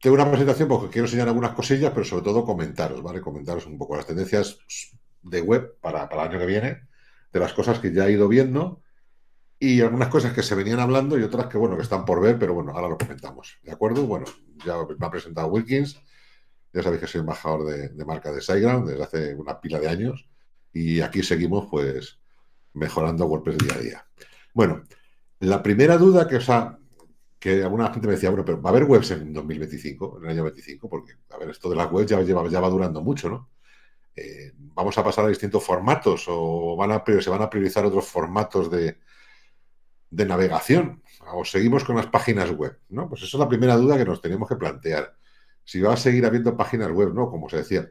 tengo una presentación porque quiero enseñar algunas cosillas, pero sobre todo comentaros, ¿vale? Comentaros un poco las tendencias de web para, el año que viene, de las cosas que ya he ido viendo y algunas cosas que se venían hablando y otras que, bueno, que están por ver, pero bueno, ahora lo comentamos, ¿de acuerdo? Bueno, ya me ha presentado Wilkins, ya sabéis que soy embajador de, marca de SiteGround desde hace una pila de años y aquí seguimos, pues, mejorando WordPress día a día. Bueno, la primera duda que os ha que alguna gente me decía, bueno, pero va a haber webs en 2025, en el año 25, porque, a ver, esto de las webs ya, va durando mucho, ¿no? Eh, vamos a pasar a distintos formatos o se van a priorizar otros formatos de, navegación o seguimos con las páginas web, ¿no? Pues esa es la primera duda que nos tenemos que plantear. Si va a seguir habiendo páginas web, ¿no? Como se decía,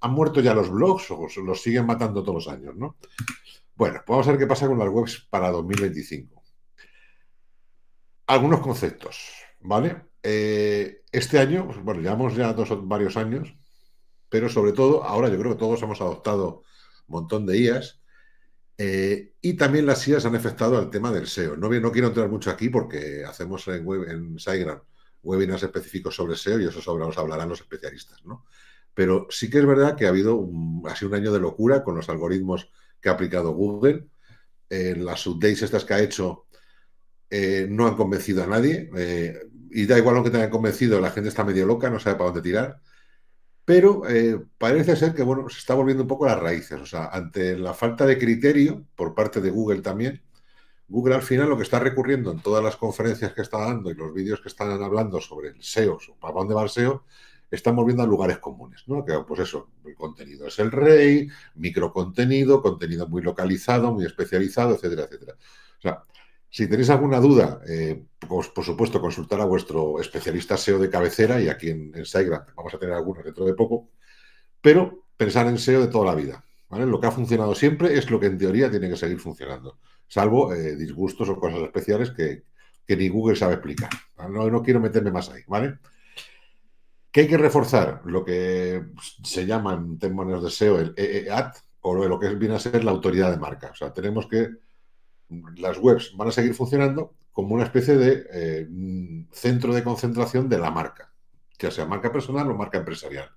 ¿han muerto ya los blogs o los siguen matando todos los años, ¿no? Bueno, pues vamos a ver qué pasa con las webs para 2025 algunos conceptos, ¿vale? Eh, este año, pues, bueno, llevamos ya dos, varios años, pero sobre todo ahora yo creo que todos hemos adoptado un montón de IAS eh, y también las IAS han afectado al tema del SEO. No, no quiero entrar mucho aquí porque hacemos en, web, en webinars específicos sobre SEO y eso sobre nos hablarán los especialistas, ¿no? Pero sí que es verdad que ha habido un, ha sido un año de locura con los algoritmos que ha aplicado Google, en eh, las updates estas que ha hecho eh, no han convencido a nadie. Eh, y da igual lo que te hayan convencido, la gente está medio loca, no sabe para dónde tirar. Pero eh, parece ser que bueno, se está volviendo un poco las raíces. O sea, ante la falta de criterio por parte de Google también, Google al final lo que está recurriendo en todas las conferencias que está dando y los vídeos que están hablando sobre el SEO, sobre para dónde va el SEO, está volviendo a lugares comunes, ¿no? pues eso, el contenido es el rey, microcontenido, contenido muy localizado, muy especializado, etcétera, etcétera. O sea, si tenéis alguna duda, eh, por supuesto, consultar a vuestro especialista SEO de cabecera y aquí en, en vamos a tener algunos dentro de poco, pero pensar en SEO de toda la vida. ¿vale? Lo que ha funcionado siempre es lo que en teoría tiene que seguir funcionando, salvo eh, disgustos o cosas especiales que, ni Google sabe explicar. No, quiero meterme más ahí, ¿vale? que hay que reforzar lo que se llama en términos de SEO el EEAT o lo que viene a ser la autoridad de marca. O sea, tenemos que las webs van a seguir funcionando como una especie de eh, centro de concentración de la marca, ya sea marca personal o marca empresarial.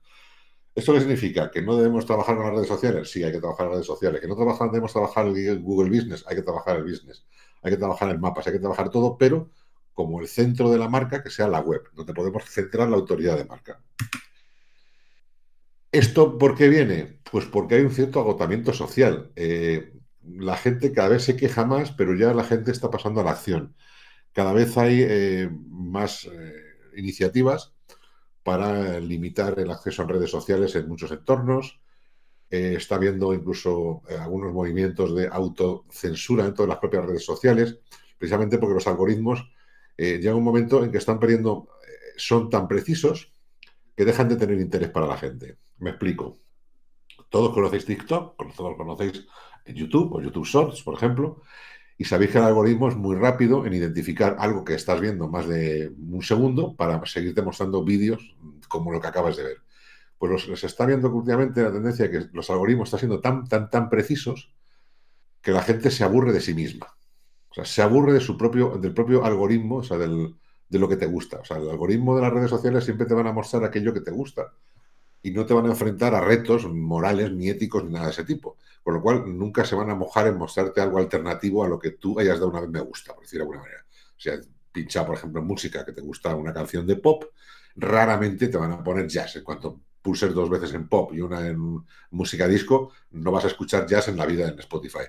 ¿Esto qué significa? Que no debemos trabajar en las redes sociales. Sí, hay que trabajar en las redes sociales. Que no debemos trabajar en Google Business. Hay que trabajar el business. Hay que trabajar en mapas. Hay que trabajar todo, pero como el centro de la marca, que sea la web, donde podemos centrar la autoridad de marca. ¿Esto por qué viene? Pues porque hay un cierto agotamiento social. Eh, la gente cada vez se queja más, pero ya la gente está pasando a la acción. Cada vez hay eh, más eh, iniciativas para limitar el acceso a redes sociales en muchos entornos. Eh, está habiendo incluso algunos movimientos de autocensura dentro de las propias redes sociales, precisamente porque los algoritmos llegan un momento en que están perdiendo, son tan precisos que dejan de tener interés para la gente. Me explico. Todos conocéis TikTok, todos conocéis en YouTube o YouTube Shorts, por ejemplo, y sabéis que el algoritmo es muy rápido en identificar algo que estás viendo más de un segundo para seguirte mostrando vídeos como lo que acabas de ver. Pues se está viendo últimamente la tendencia de que los algoritmos están siendo tan, tan, tan precisos que la gente se aburre de sí misma. O sea, se aburre de su propio, del propio algoritmo, o sea, de lo que te gusta. O sea, el algoritmo de las redes sociales siempre te van a mostrar aquello que te gusta y no te van a enfrentar a retos morales ni éticos ni nada de ese tipo. Con lo cual, nunca se van a mojar en mostrarte algo alternativo a lo que tú hayas dado una vez me gusta, por decir de alguna manera. O sea, pincha, por ejemplo, música que te gusta una canción de pop, raramente te van a poner jazz. En cuanto pulses dos veces en pop y una en música disco, no vas a escuchar jazz en la vida en Spotify.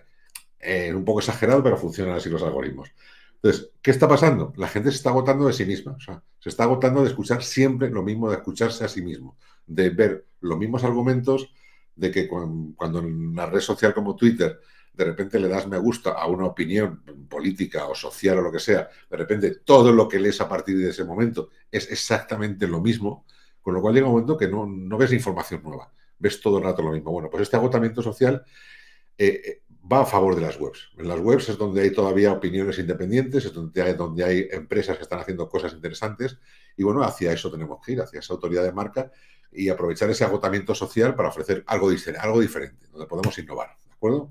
Es eh, un poco exagerado, pero funcionan así los algoritmos. Entonces, ¿qué está pasando? La gente se está agotando de sí misma, se está agotando de escuchar siempre lo mismo, de escucharse a sí mismo de ver los mismos argumentos de que cuando en una red social como Twitter de repente le das me gusta a una opinión política o social o lo que sea, de repente todo lo que lees a partir de ese momento es exactamente lo mismo, con lo cual llega un momento que no, ves información nueva, ves todo el rato lo mismo. Bueno, pues este agotamiento social eh, eh, va a favor de las webs. En las webs es donde hay todavía opiniones independientes, es donde hay, donde hay empresas que están haciendo cosas interesantes y bueno, hacia eso tenemos que ir, hacia esa autoridad de marca y aprovechar ese agotamiento social para ofrecer algo, algo diferente, donde podemos innovar. ¿De acuerdo?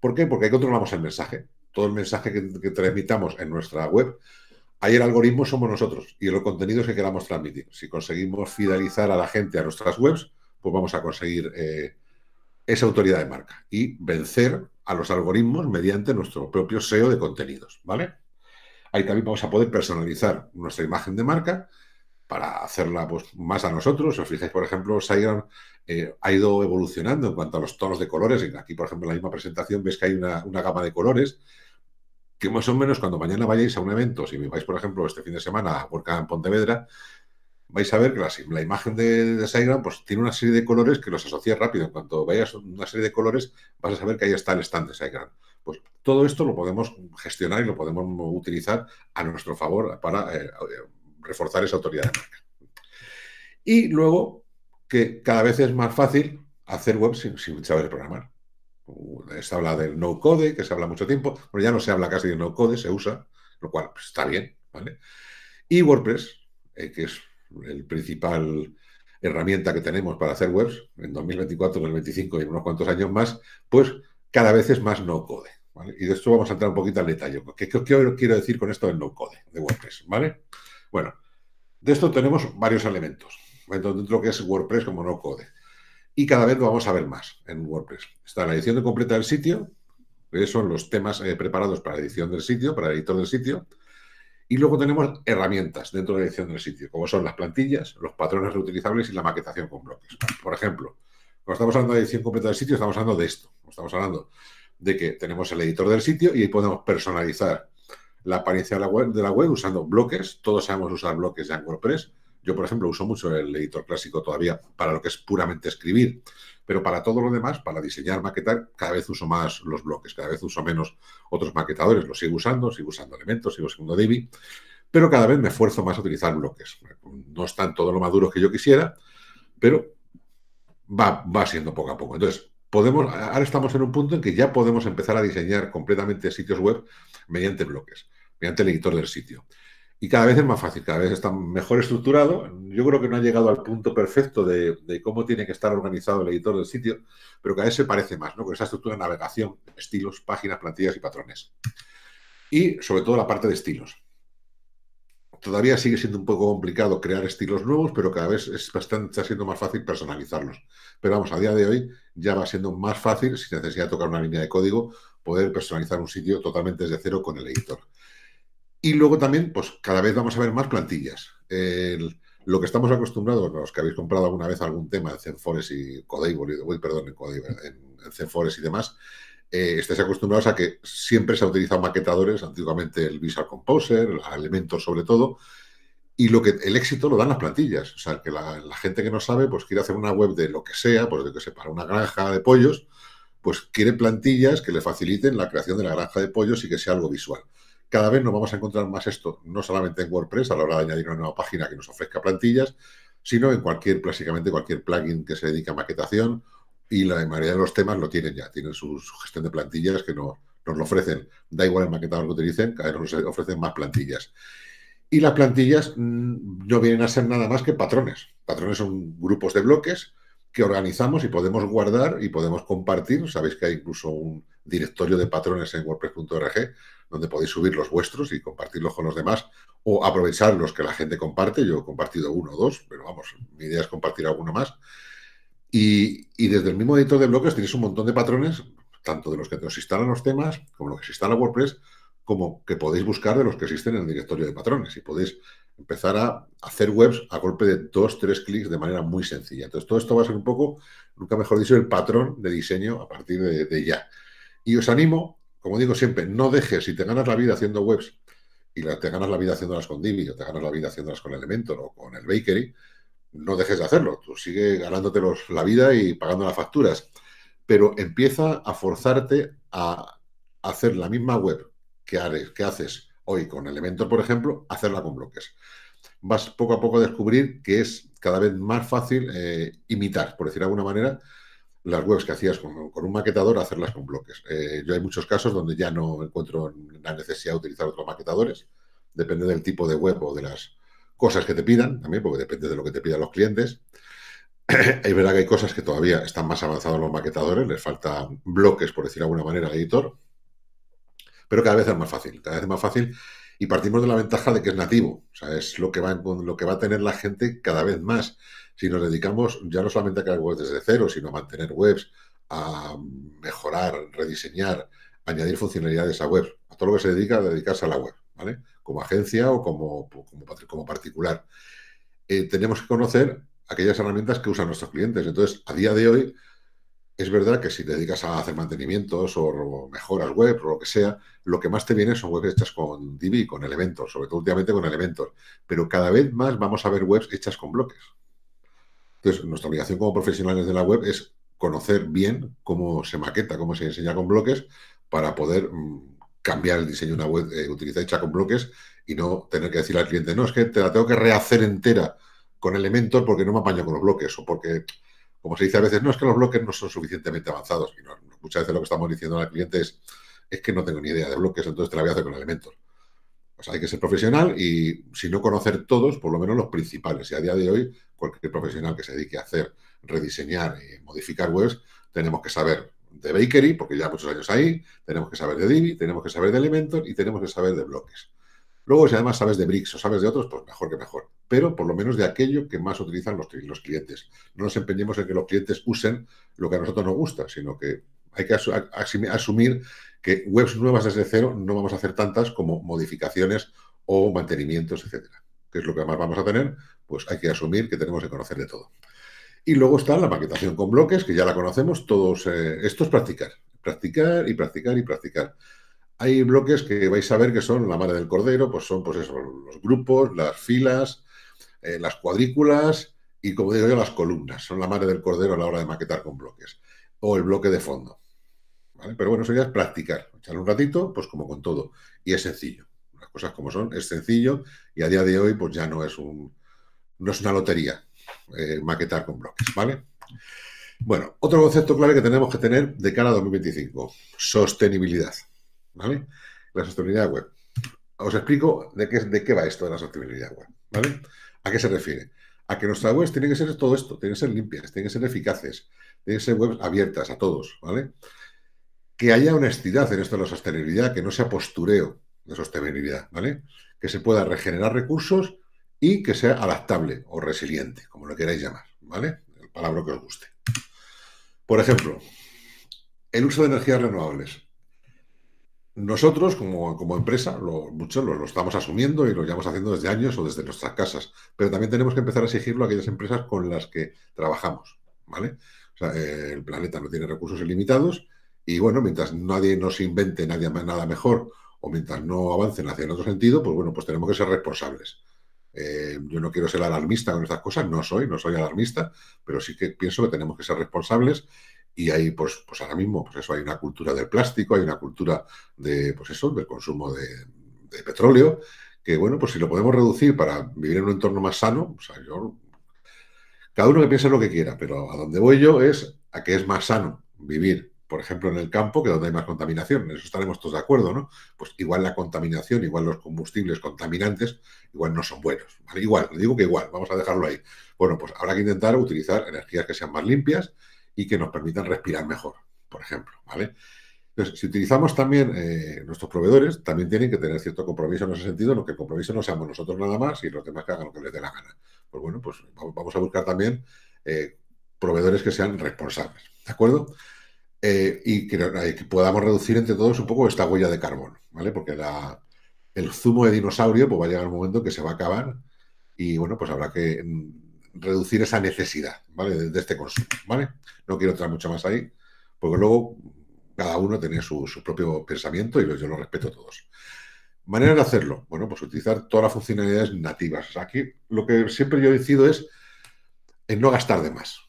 ¿Por qué? Porque ahí controlamos el mensaje. Todo el mensaje que, transmitamos en nuestra web, ahí el algoritmo somos nosotros y los contenidos que queramos transmitir. Si conseguimos fidelizar a la gente a nuestras webs, pues vamos a conseguir eh, esa autoridad de marca y vencer a los algoritmos mediante nuestro propio SEO de contenidos, ¿vale? Ahí también vamos a poder personalizar nuestra imagen de marca para hacerla pues, más a nosotros. Si os fijáis, por ejemplo, Saigon eh, ha ido evolucionando en cuanto a los tonos de colores. Aquí, por ejemplo, en la misma presentación ves que hay una, gama de colores que más o menos cuando mañana vayáis a un evento, si vais, por ejemplo, este fin de semana a Huerca en Pontevedra, vais a ver que la, imagen de, de pues tiene una serie de colores que los asocia rápido. En cuanto vayas a una serie de colores, vas a saber que ahí está el stand de Saigon. Pues todo esto lo podemos gestionar y lo podemos utilizar a nuestro favor para eh, reforzar esa autoridad de marca. Y luego, que cada vez es más fácil hacer web sin, saber programar. Uh, se habla del no-code, que se habla mucho tiempo, pero ya no se habla casi de no-code, se usa, lo cual pues, está bien, ¿vale? Y WordPress, eh, que es el principal herramienta que tenemos para hacer webs en 2024, 2025 y en unos cuantos años más, pues cada vez es más no-code. ¿vale? Y de esto vamos a entrar un poquito al detalle. ¿Qué, qué quiero decir con esto del no-code de WordPress? ¿vale? Bueno, de esto tenemos varios elementos dentro de lo que es WordPress como no code. Y cada vez lo vamos a ver más en WordPress. Está la edición completa del sitio, que son los temas eh, preparados para la edición del sitio, para el editor del sitio. Y luego tenemos herramientas dentro de la edición del sitio, como son las plantillas, los patrones reutilizables y la maquetación con bloques. Por ejemplo, cuando estamos hablando de edición completa del sitio, estamos hablando de esto. Estamos hablando de que tenemos el editor del sitio y ahí podemos personalizar la apariencia de la web, de la web usando bloques. Todos sabemos usar bloques de en WordPress. Yo, por ejemplo, uso mucho el editor clásico todavía para lo que es puramente escribir, pero para todo lo demás, para diseñar, maquetar, cada vez uso más los bloques, cada vez uso menos otros maquetadores. Los sigo usando, sigo usando elementos, sigo usando Divi, pero cada vez me esfuerzo más a utilizar bloques. No están todo lo maduros que yo quisiera, pero va, va siendo poco a poco. Entonces, podemos, ahora estamos en un punto en que ya podemos empezar a diseñar completamente sitios web mediante bloques mediante el editor del sitio. Y cada vez es más fácil, cada vez está mejor estructurado. Yo creo que no ha llegado al punto perfecto de, cómo tiene que estar organizado el editor del sitio, pero cada vez se parece más, ¿no? Con esa estructura de navegación, estilos, páginas, plantillas y patrones. Y sobre todo la parte de estilos. Todavía sigue siendo un poco complicado crear estilos nuevos, pero cada vez está siendo más fácil personalizarlos. Pero vamos, a día de hoy ya va siendo más fácil, sin necesidad de tocar una línea de código, poder personalizar un sitio totalmente desde cero con el editor. Y luego también, pues cada vez vamos a ver más plantillas. lo que estamos acostumbrados, los que habéis comprado alguna vez algún tema en Zenfores y Codable, perdón, en, en, y demás, eh, acostumbrados a que siempre se han utilizado maquetadores, antiguamente el Visual Composer, el Elementor sobre todo, y lo que el éxito lo dan las plantillas. O sea, que la, gente que no sabe, pues quiere hacer una web de lo que sea, pues de que sea para una granja de pollos, pues quiere plantillas que le faciliten la creación de la granja de pollos y que sea algo visual. Cada vez nos vamos a encontrar más esto, no solamente en WordPress a la hora de añadir una nueva página que nos ofrezca plantillas, sino en cualquier, básicamente cualquier plugin que se dedica a maquetación y la mayoría de los temas lo tienen ya, tienen su, gestión de plantillas que no, nos lo ofrecen. Da igual el maquetador que utilicen, cada vez nos ofrecen más plantillas. Y las plantillas mm, no vienen a ser nada más que patrones. Patrones son grupos de bloques que organizamos y podemos guardar y podemos compartir. Sabéis que hay incluso un directorio de patrones en wordpress.org donde podéis subir los vuestros y compartirlos con los demás o aprovechar los que la gente comparte. Yo he compartido uno o dos, pero vamos, mi idea es compartir alguno más. Y, desde el mismo editor de bloques tenéis un montón de patrones, tanto de los que nos instalan los temas como los que se instala WordPress, como que podéis buscar de los que existen en el directorio de patrones y podéis empezar a hacer webs a golpe de dos, tres clics de manera muy sencilla. Entonces, todo esto va a ser un poco, nunca mejor dicho, el patrón de diseño a partir de, ya. Y os animo, como digo siempre, no dejes, si te ganas la vida haciendo webs y te ganas la vida haciéndolas con Divi o te ganas la vida haciéndolas con Elementor o con el Bakery, no dejes de hacerlo. Tú sigue ganándote los, la vida y pagando las facturas. Pero empieza a forzarte a hacer la misma web que, haces hoy con Elementor, por ejemplo, hacerla con bloques vas poco a poco a descubrir que es cada vez más fácil eh, imitar, por decir de alguna manera, las webs que hacías con, un maquetador, hacerlas con bloques. Eh, yo hay muchos casos donde ya no encuentro la necesidad de utilizar otros maquetadores, depende del tipo de web o de las cosas que te pidan, también porque depende de lo que te pidan los clientes. es verdad que hay cosas que todavía están más avanzados los maquetadores, les faltan bloques, por decir de alguna manera, al editor, pero cada vez es más fácil, cada vez es más fácil y partimos de la ventaja de que es nativo, o sea, es lo que va, lo que va a tener la gente cada vez más. Si nos dedicamos ya no solamente a crear webs desde cero, sino a mantener webs, a mejorar, rediseñar, añadir funcionalidades a web, a todo lo que se dedica a dedicarse a la web, ¿vale? Como agencia o como, como, como particular. Eh, tenemos que conocer aquellas herramientas que usan nuestros clientes. Entonces, a día de hoy, es verdad que si te dedicas a hacer mantenimientos o mejoras web o lo que sea, lo que más te viene son webs hechas con Divi, con elementos, sobre todo últimamente con elementos. Pero cada vez más vamos a ver webs hechas con bloques. Entonces, nuestra obligación como profesionales de la web es conocer bien cómo se maqueta, cómo se enseña con bloques, para poder mm, cambiar el diseño de una web eh, utilizada hecha con bloques y no tener que decir al cliente, no, es que te la tengo que rehacer entera con elementos porque no me apaño con los bloques o porque como se dice a veces, no es que los bloques no son suficientemente avanzados. Y muchas veces lo que estamos diciendo al cliente es, es que no tengo ni idea de bloques, entonces te la voy a hacer con elementos. Pues hay que ser profesional y si no conocer todos, por lo menos los principales. Y a día de hoy, cualquier profesional que se dedique a hacer, rediseñar y modificar webs, tenemos que saber de Bakery, porque ya muchos años ahí, tenemos que saber de Divi, tenemos que saber de elementos y tenemos que saber de bloques. Luego, si además sabes de Bricks o sabes de otros, pues mejor que mejor pero por lo menos de aquello que más utilizan los, clientes. No nos empeñemos en que los clientes usen lo que a nosotros nos gusta, sino que hay que asumir que webs nuevas desde cero no vamos a hacer tantas como modificaciones o mantenimientos, etcétera. Que es lo que más vamos a tener, pues hay que asumir que tenemos que conocer de todo. Y luego está la maquetación con bloques, que ya la conocemos todos. Eh, esto es practicar, practicar y practicar y practicar. Hay bloques que vais a ver que son la madre del cordero, pues son pues los grupos, las filas, eh, las cuadrículas y, como digo yo, las columnas. Son la madre del cordero a la hora de maquetar con bloques. O el bloque de fondo. Pero bueno, eso ya es practicar. Echar un ratito, pues como con todo. Y es sencillo. Las cosas como son, es sencillo y a día de hoy pues ya no es un no es una lotería eh, maquetar con bloques, ¿vale? Bueno, otro concepto clave que tenemos que tener de cara a 2025, sostenibilidad, ¿vale? La sostenibilidad web. Os explico de qué, de qué va esto de la sostenibilidad web, ¿vale? ¿A qué se refiere? A que nuestras webs tienen que ser todo esto, tienen que ser limpias, tienen que ser eficaces, tienen que ser webs abiertas a todos, ¿vale? Que haya honestidad en esto de la sostenibilidad, que no sea postureo de sostenibilidad, ¿vale? Que se pueda regenerar recursos y que sea adaptable o resiliente, como lo queráis llamar, ¿vale? El palabra que os guste. Por ejemplo, el uso de energías renovables. Nosotros, como, empresa, lo, muchos lo, estamos asumiendo y lo llevamos haciendo desde años o desde nuestras casas, pero también tenemos que empezar a exigirlo a aquellas empresas con las que trabajamos, ¿vale? Eh, el planeta no tiene recursos ilimitados y, bueno, mientras nadie nos invente nadie, nada mejor o mientras no avancen hacia el otro sentido, pues bueno, pues tenemos que ser responsables. Eh, yo no quiero ser alarmista con estas cosas, no soy, no soy alarmista, pero sí que pienso que tenemos que ser responsables y ahí, pues, pues ahora mismo, pues eso, hay una cultura del plástico, hay una cultura de, pues eso, del consumo de, petróleo, que bueno, pues si lo podemos reducir para vivir en un entorno más sano, o sea, yo, cada uno que piense lo que quiera, pero a donde voy yo es a que es más sano vivir, por ejemplo, en el campo, que donde hay más contaminación, en eso estaremos todos de acuerdo, ¿no? Pues igual la contaminación, igual los combustibles contaminantes, igual no son buenos, Igual, digo que igual, vamos a dejarlo ahí. Bueno, pues habrá que intentar utilizar energías que sean más limpias y que nos permitan respirar mejor, por ejemplo, ¿vale? si utilizamos también eh, nuestros proveedores, también tienen que tener cierto compromiso en ese sentido, lo que el compromiso no seamos nosotros nada más y los demás que hagan lo que les dé la gana. Pues bueno, pues vamos a buscar también eh, proveedores que sean responsables, ¿de acuerdo? Eh, y que, podamos reducir entre todos un poco esta huella de carbón, ¿vale? Porque el zumo de dinosaurio pues va a llegar un momento que se va a acabar y bueno, pues habrá que mm, reducir esa necesidad, ¿vale? De, este consumo, ¿vale? No quiero entrar mucho más ahí, porque luego cada uno tenía su, propio pensamiento y yo lo respeto a todos. Maneras de hacerlo, bueno, pues utilizar todas las funcionalidades nativas. aquí lo que siempre yo decido es en no gastar de más,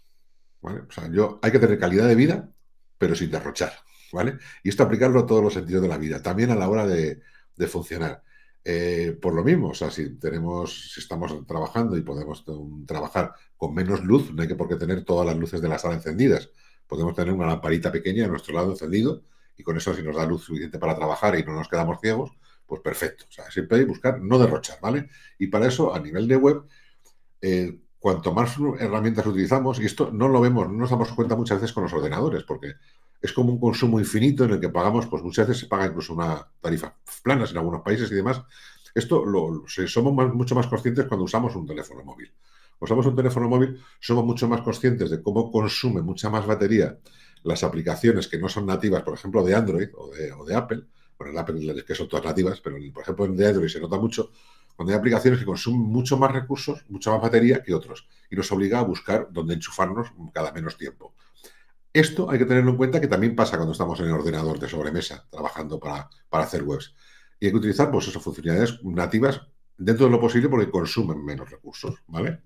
yo, hay que tener calidad de vida, pero sin derrochar, ¿vale? Y esto aplicarlo a todos los sentidos de la vida, también a la hora de funcionar. Eh, por lo mismo, o sea, si tenemos, si estamos trabajando y podemos trabajar con menos luz, no hay que por qué tener todas las luces de la sala encendidas. Podemos tener una lamparita pequeña a nuestro lado encendido y con eso si nos da luz suficiente para trabajar y no nos quedamos ciegos, pues perfecto. O sea, siempre hay que buscar no derrochar, ¿vale? Y para eso, a nivel de web, eh, cuanto más herramientas utilizamos, y esto no lo vemos, no nos damos cuenta muchas veces con los ordenadores, porque es como un consumo infinito en el que pagamos, pues muchas veces se paga incluso una tarifa plana en algunos países y demás. Esto lo, somos mucho más conscientes cuando usamos un teléfono móvil. Usamos un teléfono móvil, somos mucho más conscientes de cómo consume mucha más batería las aplicaciones que no son nativas, por ejemplo, de Android o de, Apple, bueno, el Apple que son todas nativas, pero por ejemplo en Android se nota mucho, cuando hay aplicaciones que consumen mucho más recursos, mucha más batería que otros, y nos obliga a buscar dónde enchufarnos cada menos tiempo. Esto hay que tenerlo en cuenta que también pasa cuando estamos en el ordenador de sobremesa trabajando para, hacer webs. Y hay que utilizar pues, esas funcionalidades nativas dentro de lo posible porque consumen menos recursos, ¿vale?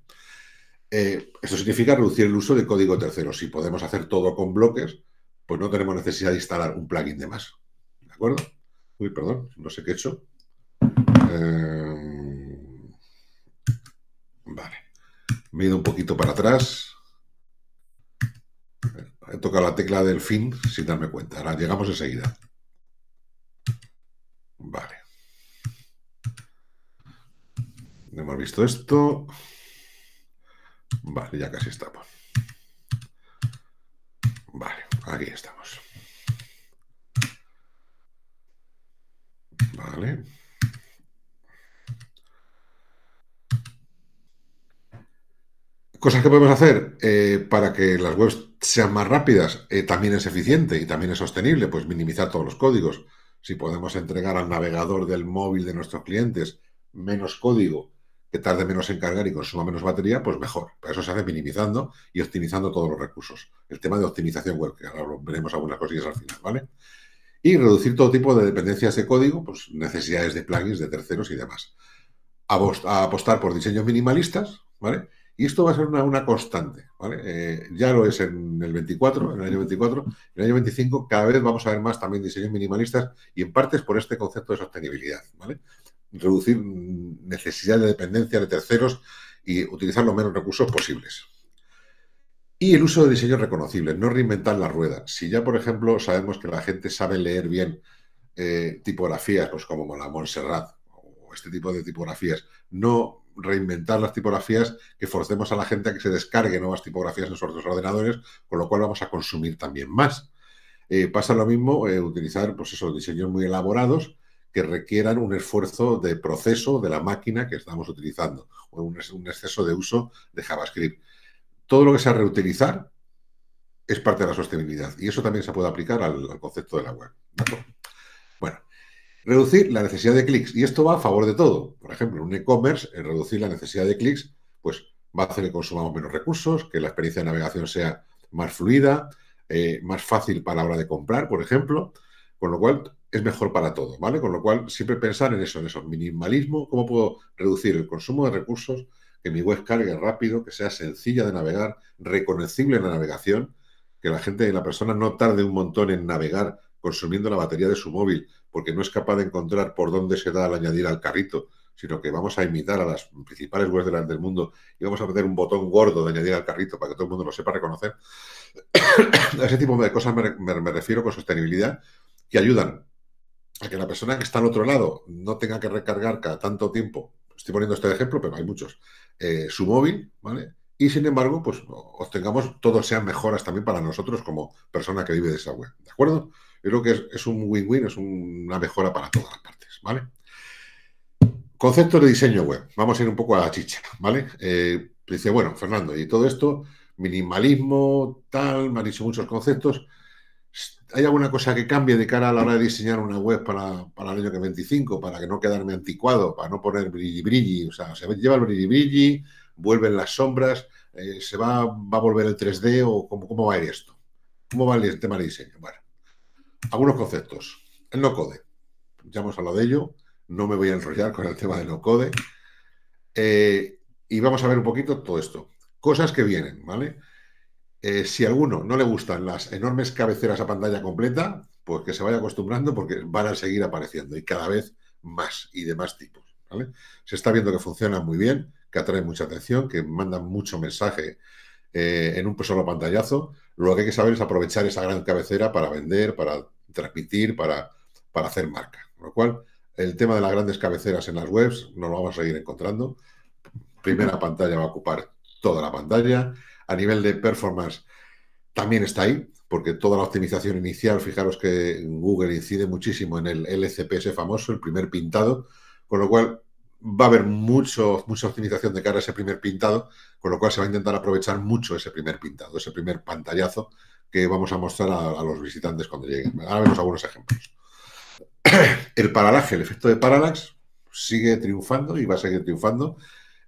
Eh, esto significa reducir el uso de código tercero. Si podemos hacer todo con bloques, pues no tenemos necesidad de instalar un plugin de más. ¿De acuerdo? Uy, perdón, no sé qué he hecho. Eh... Me he ido un poquito para atrás. He tocado la tecla del fin sin darme cuenta. Ahora llegamos enseguida. Vale. Hemos visto esto. Vale, ya casi estamos. Vale, aquí estamos. Vale. Cosas que podemos hacer eh, para que las webs sean más rápidas, eh, también es eficiente y también es sostenible, pues minimizar todos los códigos. Si podemos entregar al navegador del móvil de nuestros clientes menos código, que tarde menos en cargar y consuma menos batería, pues mejor. Para eso se hace minimizando y optimizando todos los recursos. El tema de optimización web, que ahora veremos algunas cosillas al final, ¿vale? Y reducir todo tipo de dependencias de código, pues necesidades de plugins, de terceros y demás. Apostar por diseños minimalistas, ¿vale? Y esto va a ser una, constante, ¿vale? Eh, ya lo es en el 24, en el año 24, en el año 25 cada vez vamos a ver más también diseños minimalistas y en partes por este concepto de sostenibilidad, ¿vale? Reducir necesidad de dependencia de terceros y utilizar los menos recursos posibles. Y el uso de diseños reconocibles, no reinventar la rueda. Si ya, por ejemplo, sabemos que la gente sabe leer bien eh, tipografías, pues como la Montserrat o este tipo de tipografías, no reinventar las tipografías, que forcemos a la gente a que se descargue nuevas tipografías en sus ordenadores, con lo cual vamos a consumir también más. Eh, pasa lo mismo eh, utilizar pues esos diseños muy elaborados que requieran un esfuerzo de proceso de la máquina que estamos utilizando o un, exceso de uso de JavaScript. Todo lo que sea reutilizar es parte de la sostenibilidad y eso también se puede aplicar al, concepto de la web. bueno, Reducir la necesidad de clics. Y esto va a favor de todo. Por ejemplo, en un e-commerce, en reducir la necesidad de clics, pues va a hacer que consumamos menos recursos, que la experiencia de navegación sea más fluida, eh, más fácil para la hora de comprar, por ejemplo. Con lo cual, es mejor para todo, ¿vale? Con lo cual, siempre pensar en eso, en eso, minimalismo, cómo puedo reducir el consumo de recursos, que mi web cargue rápido, que sea sencilla de navegar, reconocible en la navegación, que la gente, la persona no tarde un montón en navegar consumiendo la batería de su móvil porque no es capaz de encontrar por dónde se da al añadir al carrito, sino que vamos a imitar a las principales webs del, mundo y vamos a meter un botón gordo de añadir al carrito para que todo el mundo lo sepa reconocer. a ese tipo de cosas me, refiero con sostenibilidad que ayudan a que la persona que está al otro lado no tenga que recargar cada tanto tiempo estoy poniendo este ejemplo, pero hay muchos, eh, su móvil, ¿vale? y sin embargo, pues obtengamos todos sean mejoras también para nosotros como persona que vive de esa web. ¿De acuerdo? Yo creo que es, un win-win, es una mejora para todas las partes, ¿vale? concepto de diseño web. Vamos a ir un poco a la chicha, ¿vale? Eh, dice, bueno, Fernando, y todo esto, minimalismo, tal, me han dicho muchos conceptos. ¿Hay alguna cosa que cambie de cara a la hora de diseñar una web para, para el año que 25, para que no quedarme anticuado, para no poner brilli brilli? O sea, se lleva el brilli brilli, vuelven las sombras, eh, se va, va a volver el 3D o cómo, cómo va a ir esto. ¿Cómo va el tema de diseño? Bueno, algunos conceptos. El no code. Ya hemos hablado de ello. No me voy a enrollar con el tema del no code. Eh, y vamos a ver un poquito todo esto. Cosas que vienen, ¿vale? Eh, si a alguno no le gustan las enormes cabeceras a pantalla completa, pues que se vaya acostumbrando porque van a seguir apareciendo y cada vez más y de más tipos. Se está viendo que funciona muy bien que atrae mucha atención, que mandan mucho mensaje eh, en un pues, solo pantallazo. Lo que hay que saber es aprovechar esa gran cabecera para vender, para transmitir, para, para hacer marca. Con lo cual, el tema de las grandes cabeceras en las webs nos lo vamos a seguir encontrando. Primera pantalla va a ocupar toda la pantalla. A nivel de performance, también está ahí, porque toda la optimización inicial, fijaros que Google incide muchísimo en el LCPS famoso, el primer pintado, con lo cual va a haber mucho, mucha optimización de cara a ese primer pintado, con lo cual se va a intentar aprovechar mucho ese primer pintado, ese primer pantallazo que vamos a mostrar a, los visitantes cuando lleguen. Ahora vemos algunos ejemplos. El paralaje, el efecto de parallax, sigue triunfando y va a seguir triunfando,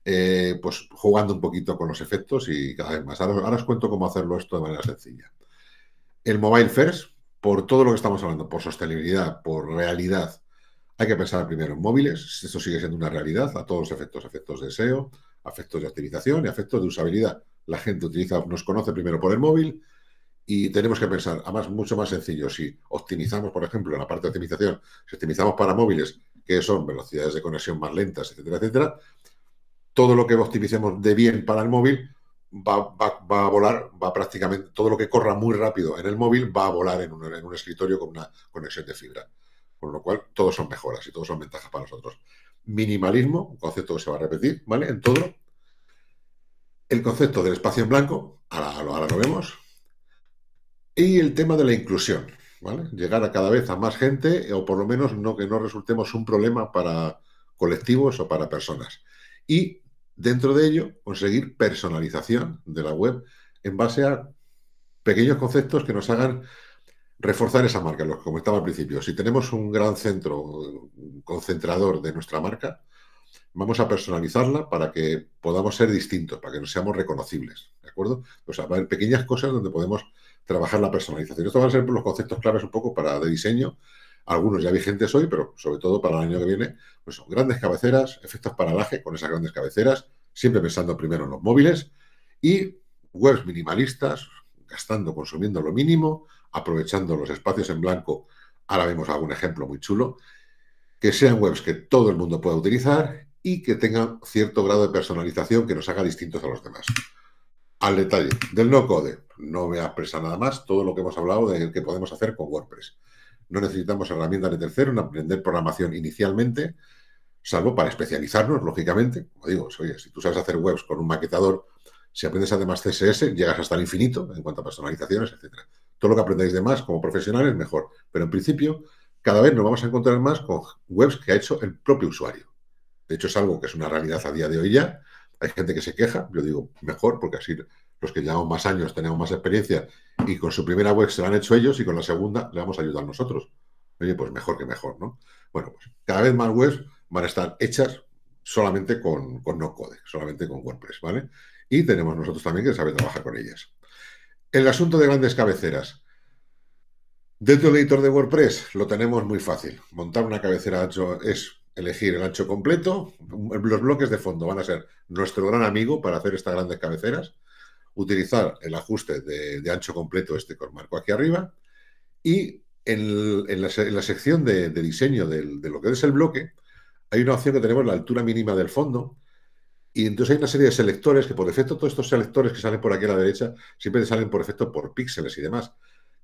eh, pues jugando un poquito con los efectos y cada vez más. ahora os cuento cómo hacerlo esto de manera sencilla. El mobile first, por todo lo que estamos hablando, por sostenibilidad, por realidad, hay que pensar primero en móviles, esto sigue siendo una realidad a todos los efectos, efectos de SEO, efectos de optimización y efectos de usabilidad. La gente utiliza, nos conoce primero por el móvil y tenemos que pensar, además, mucho más sencillo, si optimizamos, por ejemplo, en la parte de optimización, si optimizamos para móviles, que son velocidades de conexión más lentas, etcétera, etcétera, todo lo que optimicemos de bien para el móvil va, a volar, va prácticamente, todo lo que corra muy rápido en el móvil va a volar en un escritorio con una conexión de fibra. Con lo cual, todos son mejoras y todos son ventajas para nosotros. Minimalismo, un concepto que se va a repetir, ¿vale? En todo. El concepto del espacio en blanco, ahora, lo vemos. Y el tema de la inclusión, ¿vale? Llegar a cada vez a más gente o por lo menos no que no resultemos un problema para colectivos o para personas. Y dentro de ello, conseguir personalización de la web en base a pequeños conceptos que nos hagan reforzar esa marca, que comentaba al principio. Si tenemos un gran centro concentrador de nuestra marca, vamos a personalizarla para que podamos ser distintos, para que nos seamos reconocibles, ¿de acuerdo? O sea, va a haber pequeñas cosas donde podemos trabajar la personalización. Estos van a ser los conceptos claves un poco para de diseño, algunos ya vigentes hoy, pero sobre todo para el año que viene, pues son grandes cabeceras, efectos paralaje con esas grandes cabeceras, siempre pensando primero en los móviles, y webs minimalistas, gastando, consumiendo lo mínimo, aprovechando los espacios en blanco, ahora vemos algún ejemplo muy chulo, que sean webs que todo el mundo pueda utilizar y que tengan cierto grado de personalización que nos haga distintos a los demás. Al detalle del no code, no me apresa nada más, todo lo que hemos hablado de que podemos hacer con WordPress. No necesitamos herramientas de tercero en aprender programación inicialmente, salvo para especializarnos, lógicamente. Como digo, si tú sabes hacer webs con un maquetador, si aprendes además CSS, llegas hasta el infinito en cuanto a personalizaciones, etcétera. Todo lo que aprendáis de más como profesionales, mejor. Pero en principio, cada vez nos vamos a encontrar más con webs que ha hecho el propio usuario. De hecho, es algo que es una realidad a día de hoy ya. Hay gente que se queja, yo digo, mejor, porque así los que llevamos más años tenemos más experiencia y con su primera web se la han hecho ellos y con la segunda le vamos a ayudar nosotros. Oye, pues mejor que mejor, ¿no? Bueno, pues cada vez más webs van a estar hechas solamente con, con no code, solamente con WordPress, ¿vale? Y tenemos nosotros también que saber trabajar con ellas. El asunto de grandes cabeceras. Dentro del editor de WordPress lo tenemos muy fácil. Montar una cabecera ancho es elegir el ancho completo. Los bloques de fondo van a ser nuestro gran amigo para hacer estas grandes cabeceras. Utilizar el ajuste de, ancho completo este con marco aquí arriba. Y en, la, sección de, diseño de lo que es el bloque, hay una opción que tenemos la altura mínima del fondo, y entonces hay una serie de selectores que por defecto todos estos selectores que salen por aquí a la derecha siempre salen por defecto por píxeles y demás.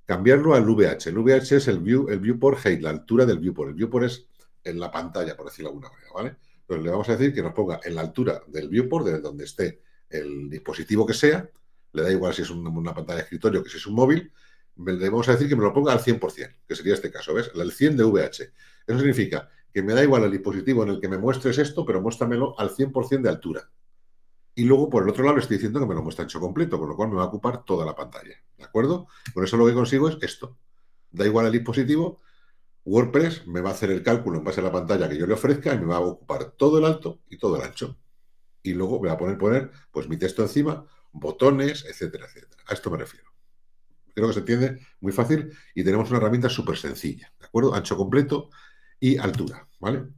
Cambiarlo al VH. El VH es el view, el viewport height, la altura del viewport. El viewport es en la pantalla, por decirlo de alguna manera, ¿vale? Entonces le vamos a decir que nos ponga en la altura del viewport, de donde esté el dispositivo que sea, le da igual si es una pantalla de escritorio que si es un móvil, le vamos a decir que me lo ponga al 100%, que sería este caso, ¿ves? El 100 de VH. Eso significa que me da igual el dispositivo en el que me muestres esto, pero muéstramelo al 100% de altura. Y luego, por el otro lado, estoy diciendo que me lo muestra ancho completo, con lo cual me va a ocupar toda la pantalla. ¿De acuerdo? Con eso lo que consigo es esto. Da igual el dispositivo, WordPress me va a hacer el cálculo en base a la pantalla que yo le ofrezca y me va a ocupar todo el alto y todo el ancho. Y luego me va a poner, poner pues, mi texto encima, botones, etcétera, etcétera. A esto me refiero. Creo que se entiende muy fácil y tenemos una herramienta súper sencilla. ¿De acuerdo? Ancho completo, y altura, ¿vale?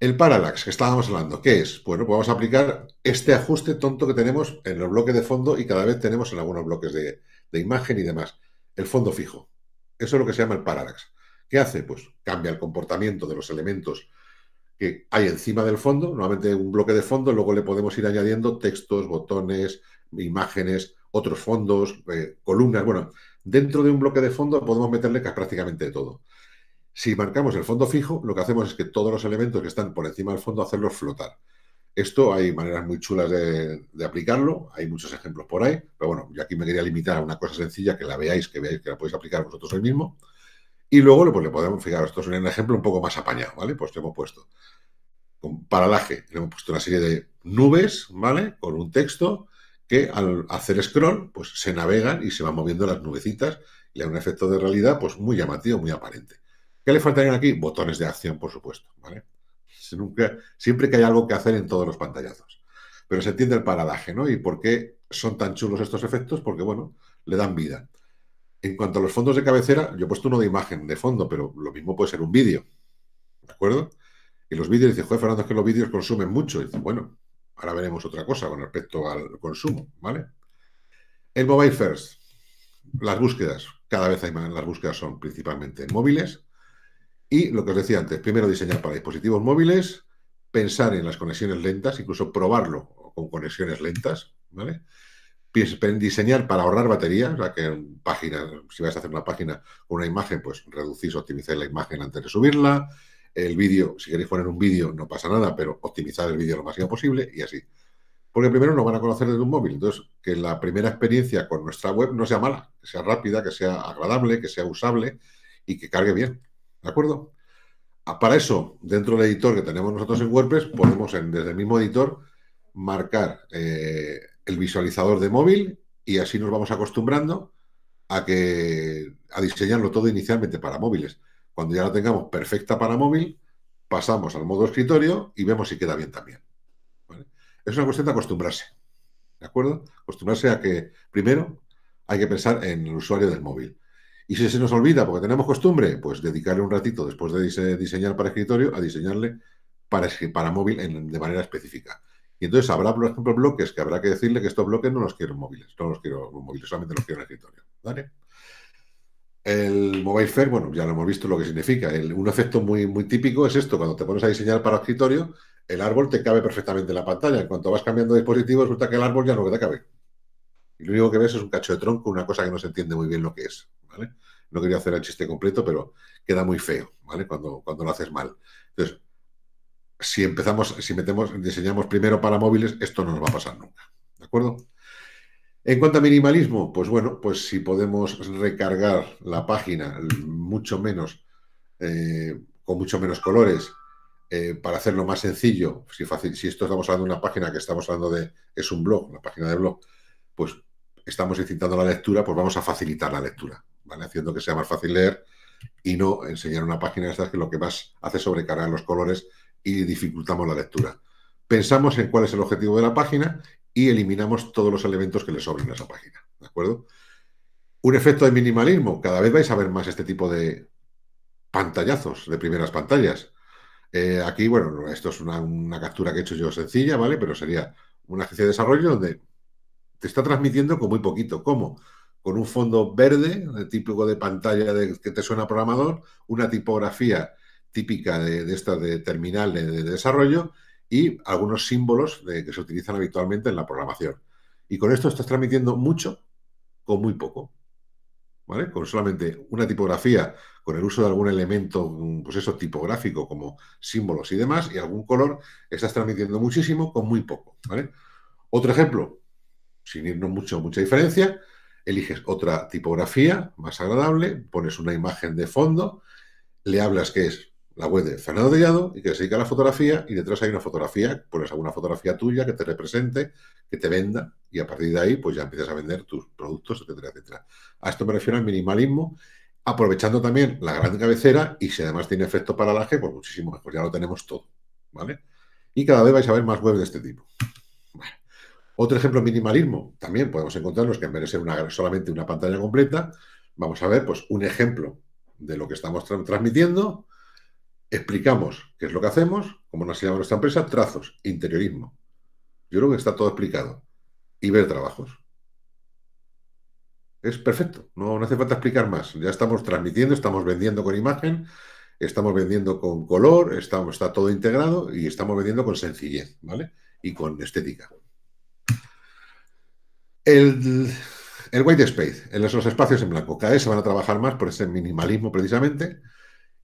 El parallax que estábamos hablando, ¿qué es? Bueno, pues vamos a aplicar este ajuste tonto que tenemos en los bloques de fondo y cada vez tenemos en algunos bloques de, imagen y demás. El fondo fijo. Eso es lo que se llama el parallax. ¿Qué hace? Pues cambia el comportamiento de los elementos que hay encima del fondo, normalmente un bloque de fondo, luego le podemos ir añadiendo textos, botones, imágenes, otros fondos, eh, columnas. Bueno, dentro de un bloque de fondo podemos meterle prácticamente todo. Si marcamos el fondo fijo, lo que hacemos es que todos los elementos que están por encima del fondo hacerlos flotar. Esto hay maneras muy chulas de, aplicarlo, hay muchos ejemplos por ahí, pero bueno, yo aquí me quería limitar a una cosa sencilla que la veáis, que veáis que la podéis aplicar vosotros hoy mismo. Y luego pues, le podemos, fijar, esto es un ejemplo un poco más apañado, ¿vale? Pues le hemos puesto con paralaje, le hemos puesto una serie de nubes, ¿vale? Con un texto que al hacer scroll, pues se navegan y se van moviendo las nubecitas y hay un efecto de realidad, pues muy llamativo, muy aparente. ¿Qué le faltarían aquí? Botones de acción, por supuesto. ¿vale? siempre que hay algo que hacer en todos los pantallazos. Pero se entiende el paradaje, ¿no? ¿Y por qué son tan chulos estos efectos? Porque, bueno, le dan vida. En cuanto a los fondos de cabecera, yo he puesto uno de imagen de fondo, pero lo mismo puede ser un vídeo. ¿De acuerdo? Y los vídeos, dice, joder, Fernando, es que los vídeos consumen mucho. Y bueno, ahora veremos otra cosa con respecto al consumo, ¿vale? El mobile first, las búsquedas, cada vez hay más, las búsquedas son principalmente móviles, y lo que os decía antes, primero diseñar para dispositivos móviles, pensar en las conexiones lentas, incluso probarlo con conexiones lentas, ¿vale? diseñar para ahorrar batería, o sea que en si vais a hacer una página con una imagen, pues reducís, optimizar la imagen antes de subirla. El vídeo, si queréis poner un vídeo, no pasa nada, pero optimizar el vídeo lo máximo posible y así. Porque primero nos van a conocer desde un móvil, entonces que la primera experiencia con nuestra web no sea mala, que sea rápida, que sea agradable, que sea usable y que cargue bien. ¿De acuerdo? Ah, para eso, dentro del editor que tenemos nosotros en WordPress, podemos en, desde el mismo editor marcar eh, el visualizador de móvil y así nos vamos acostumbrando a, que, a diseñarlo todo inicialmente para móviles. Cuando ya lo tengamos perfecta para móvil, pasamos al modo escritorio y vemos si queda bien también. Es una cuestión de acostumbrarse. ¿De acuerdo? Acostumbrarse a que, primero, hay que pensar en el usuario del móvil. Y si se nos olvida, porque tenemos costumbre, pues dedicarle un ratito después de diseñar para escritorio a diseñarle para, para móvil de manera específica. Y entonces habrá, por ejemplo, bloques que habrá que decirle que estos bloques no los quiero en móviles, no los quiero en móviles, solamente los quiero en escritorio. El Mobile Fair, bueno, ya lo hemos visto lo que significa. un efecto muy, muy típico es esto, cuando te pones a diseñar para escritorio, el árbol te cabe perfectamente en la pantalla. En cuanto vas cambiando de dispositivo, resulta que el árbol ya no te cabe. Y lo único que ves es un cacho de tronco, una cosa que no se entiende muy bien lo que es. No quería hacer el chiste completo, pero queda muy feo, ¿vale? Cuando, cuando lo haces mal. Entonces, si empezamos, si metemos, diseñamos primero para móviles, esto no nos va a pasar nunca, ¿de acuerdo? En cuanto a minimalismo, pues bueno, pues si podemos recargar la página mucho menos, eh, con mucho menos colores, eh, para hacerlo más sencillo, si, fácil, si esto estamos hablando de una página que estamos hablando de, es un blog, la página de blog, pues estamos incitando la lectura, pues vamos a facilitar la lectura. Haciendo que sea más fácil leer y no enseñar una página de estas que lo que más hace es sobrecargar los colores y dificultamos la lectura. Pensamos en cuál es el objetivo de la página y eliminamos todos los elementos que le sobren a esa página, ¿de acuerdo? Un efecto de minimalismo. Cada vez vais a ver más este tipo de pantallazos, de primeras pantallas. Eh, aquí, bueno, esto es una, una captura que he hecho yo sencilla, ¿vale? Pero sería una agencia de desarrollo donde te está transmitiendo con muy poquito. ¿Cómo? con un fondo verde, típico de pantalla que te suena programador, una tipografía típica de, esta estas de terminal de, desarrollo y algunos símbolos que se utilizan habitualmente en la programación. Y con esto estás transmitiendo mucho con muy poco. ¿Vale? Con solamente una tipografía, con el uso de algún elemento, un mm, proceso pues tipográfico, como símbolos y demás, y algún color, estás transmitiendo muchísimo con muy poco. ¿vale? Otro ejemplo, sin irnos mucho, mucha diferencia, eliges otra tipografía más agradable, pones una imagen de fondo, le hablas que es la web de Fernando Dellado y que se dedica a la fotografía y detrás hay una fotografía, pones alguna fotografía tuya que te represente, que te venda y a partir de ahí pues ya empiezas a vender tus productos, etcétera, etcétera. A esto me refiero al minimalismo, aprovechando también la gran cabecera y si además tiene efecto paralaje, pues muchísimo mejor, ya lo tenemos todo, ¿vale? Y cada vez vais a ver más webs de este tipo. Otro ejemplo, minimalismo. También podemos encontrarnos que en vez de ser una, solamente una pantalla completa, vamos a ver pues, un ejemplo de lo que estamos transmitiendo, explicamos qué es lo que hacemos, cómo nos llama nuestra empresa, trazos, interiorismo. Yo creo que está todo explicado. Y ver trabajos. Es perfecto, no, hace falta explicar más. Ya estamos transmitiendo, estamos vendiendo con imagen, estamos vendiendo con color, está todo integrado y estamos vendiendo con sencillez, ¿vale? Y con estética. El, white space, en los espacios en blanco, cada vez se van a trabajar más por ese minimalismo precisamente.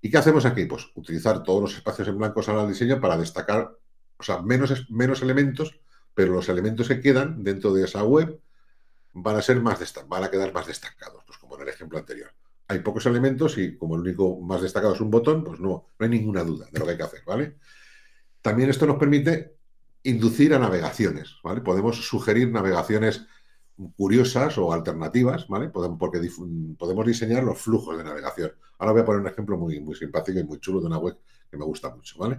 ¿Y qué hacemos aquí? Pues utilizar todos los espacios en blanco ahora el diseño para destacar, o sea, menos, menos elementos, pero los elementos que quedan dentro de esa web van a ser más van a quedar más destacados, pues como en el ejemplo anterior. Hay pocos elementos y como el único más destacado es un botón, pues no, no hay ninguna duda de lo que hay que hacer, ¿vale? También esto nos permite inducir a navegaciones, ¿vale? Podemos sugerir navegaciones curiosas o alternativas, ¿vale? Podemos, porque podemos diseñar los flujos de navegación. Ahora voy a poner un ejemplo muy, muy simpático y muy chulo de una web que me gusta mucho, ¿vale?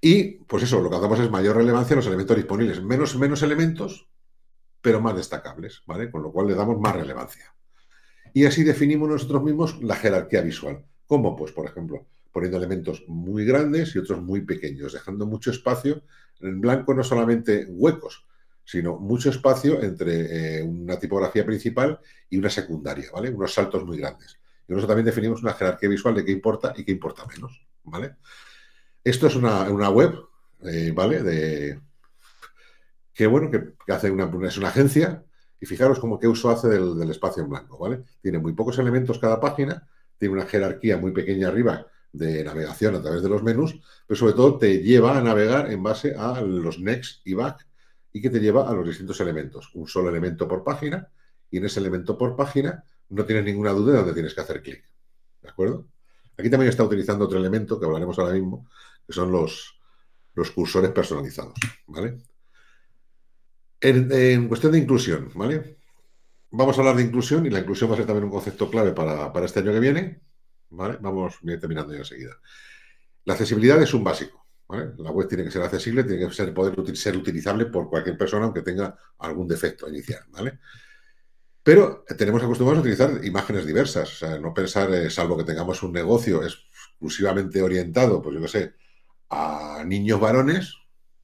Y, pues eso, lo que hacemos es mayor relevancia a los elementos disponibles. Menos, menos elementos, pero más destacables, ¿vale? Con lo cual le damos más relevancia. Y así definimos nosotros mismos la jerarquía visual. ¿Cómo? Pues, por ejemplo, poniendo elementos muy grandes y otros muy pequeños, dejando mucho espacio en blanco, no solamente huecos, sino mucho espacio entre eh, una tipografía principal y una secundaria, ¿vale? Unos saltos muy grandes. Y nosotros también definimos una jerarquía visual de qué importa y qué importa menos, ¿vale? Esto es una, web, eh, ¿vale? que bueno, que, hace una, es una agencia y fijaros cómo qué uso hace del, del, espacio en blanco, ¿vale? Tiene muy pocos elementos cada página, tiene una jerarquía muy pequeña arriba de navegación a través de los menús, pero sobre todo te lleva a navegar en base a los next y back y que te lleva a los distintos elementos. Un solo elemento por página y en ese elemento por página no tienes ninguna duda de dónde tienes que hacer clic. ¿De acuerdo? Aquí también está utilizando otro elemento que hablaremos ahora mismo, que son los, los cursores personalizados. ¿Vale? En, cuestión de inclusión, ¿vale? Vamos a hablar de inclusión y la inclusión va a ser también un concepto clave para, este año que viene. ¿Vale? Vamos terminando ya enseguida. La accesibilidad es un básico. La web tiene que ser accesible, tiene que ser, poder ser utilizable por cualquier persona, aunque tenga algún defecto inicial. ¿vale? Pero tenemos acostumbrados a utilizar imágenes diversas, no pensar, eh, salvo que tengamos un negocio exclusivamente orientado, pues yo qué sé, a niños varones,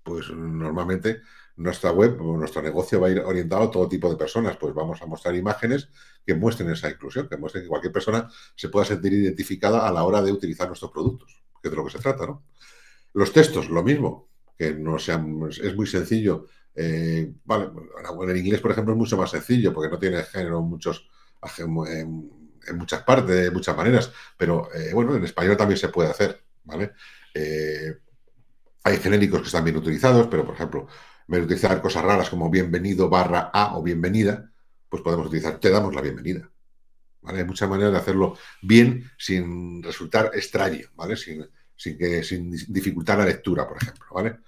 pues normalmente nuestra web o nuestro negocio va a ir orientado a todo tipo de personas, pues vamos a mostrar imágenes que muestren esa inclusión, que muestren que cualquier persona se pueda sentir identificada a la hora de utilizar nuestros productos, que es de lo que se trata, ¿no? Los textos, lo mismo, que no sean, es muy sencillo. Eh, vale, en inglés, por ejemplo, es mucho más sencillo porque no tiene género muchos, en, muchas partes, de muchas maneras, pero eh, bueno, en español también se puede hacer, ¿vale? Eh, hay genéricos que están bien utilizados, pero por ejemplo, en vez de utilizar cosas raras como bienvenido barra A o bienvenida, pues podemos utilizar te damos la bienvenida. ¿Vale? Hay muchas maneras de hacerlo bien sin resultar extraño, ¿vale? Sin, sin, que, sin dificultar la lectura, por ejemplo, ¿vale?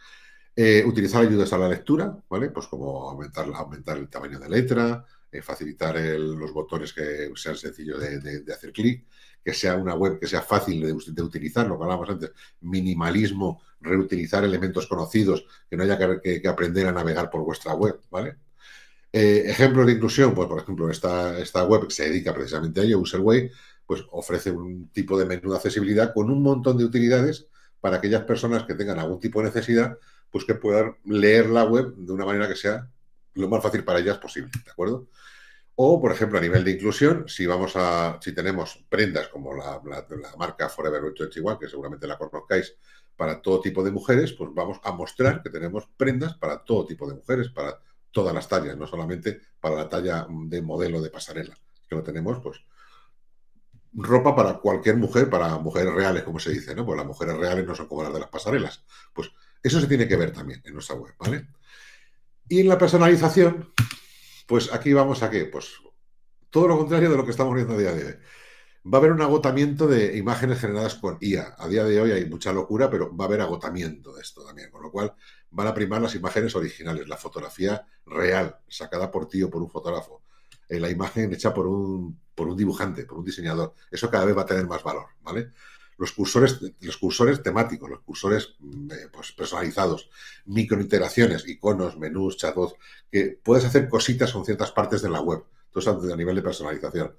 Eh, utilizar ayudas a la lectura, ¿vale? Pues como aumentar, aumentar el tamaño de letra, eh, facilitar los botones que sean sencillos de, hacer clic, que sea una web que sea fácil de, utilizar, lo que hablábamos antes, minimalismo, reutilizar elementos conocidos, que no haya que, aprender a navegar por vuestra web, ¿vale? Eh, ejemplos de inclusión, pues por ejemplo, esta, esta web se dedica precisamente a ello, Userway, pues ofrece un tipo de menú de accesibilidad con un montón de utilidades para aquellas personas que tengan algún tipo de necesidad, pues que puedan leer la web de una manera que sea lo más fácil para ellas posible, ¿de acuerdo? O, por ejemplo, a nivel de inclusión, si vamos a, si tenemos prendas como la, la, marca Forever igual, que seguramente la conozcáis, para todo tipo de mujeres, pues vamos a mostrar que tenemos prendas para todo tipo de mujeres, para todas las tallas, no solamente para la talla de modelo de pasarela, que lo tenemos, pues, ropa para cualquier mujer, para mujeres reales, como se dice, ¿no? Pues las mujeres reales no son como las de las pasarelas. Pues eso se tiene que ver también en nuestra web, ¿vale? Y en la personalización, pues aquí vamos a qué? Pues todo lo contrario de lo que estamos viendo a día de hoy. Va a haber un agotamiento de imágenes generadas con IA. A día de hoy hay mucha locura, pero va a haber agotamiento de esto también, con lo cual van a primar las imágenes originales, la fotografía real, sacada por ti o por un fotógrafo. Eh, la imagen hecha por un, por un dibujante, por un diseñador. Eso cada vez va a tener más valor, ¿vale? Los cursores, los cursores temáticos, los cursores mm, eh, pues personalizados, microinteracciones, iconos, menús, chatbots, que puedes hacer cositas con ciertas partes de la web. Entonces, a nivel de personalización.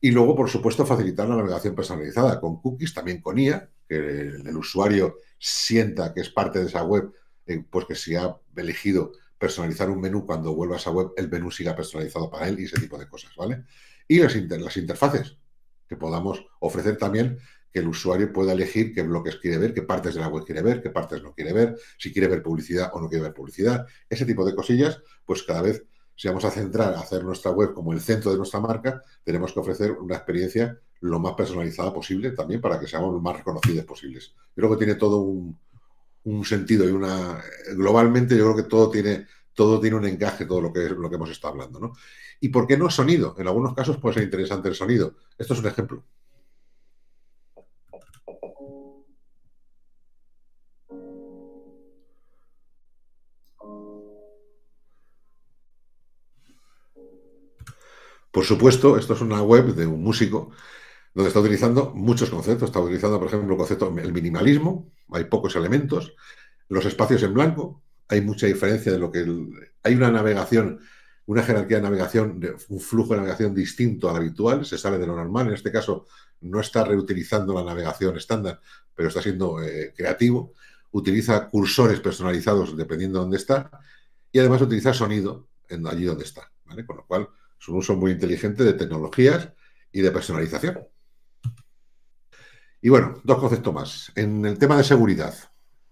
Y luego, por supuesto, facilitar la navegación personalizada con cookies, también con IA, que el, usuario sienta que es parte de esa web, eh, pues que si ha elegido personalizar un menú cuando vuelvas a web, el menú siga personalizado para él y ese tipo de cosas, ¿vale? Y las, las interfaces, que podamos ofrecer también que el usuario pueda elegir qué bloques quiere ver, qué partes de la web quiere ver, qué partes no quiere ver, si quiere ver publicidad o no quiere ver publicidad, ese tipo de cosillas, pues cada vez si vamos a centrar, a hacer nuestra web como el centro de nuestra marca, tenemos que ofrecer una experiencia lo más personalizada posible también para que seamos lo más reconocidos posibles. Yo creo que tiene todo un, un sentido y una... Globalmente yo creo que todo tiene, todo tiene un encaje, todo lo que, es, lo que hemos estado hablando, ¿Y por qué no sonido? En algunos casos puede ser interesante el sonido. Esto es un ejemplo. Por supuesto, esto es una web de un músico donde está utilizando muchos conceptos. Está utilizando, por ejemplo, el concepto el minimalismo, hay pocos elementos, los espacios en blanco, hay mucha diferencia de lo que... hay una navegación, una jerarquía de navegación, un flujo de navegación distinto al habitual, se sale de lo normal. En este caso, no está reutilizando la navegación estándar, pero está siendo eh, creativo. Utiliza cursores personalizados dependiendo de dónde está y además utiliza sonido allí donde está. Con lo cual, es un uso muy inteligente de tecnologías y de personalización. Y bueno, dos conceptos más. En el tema de seguridad,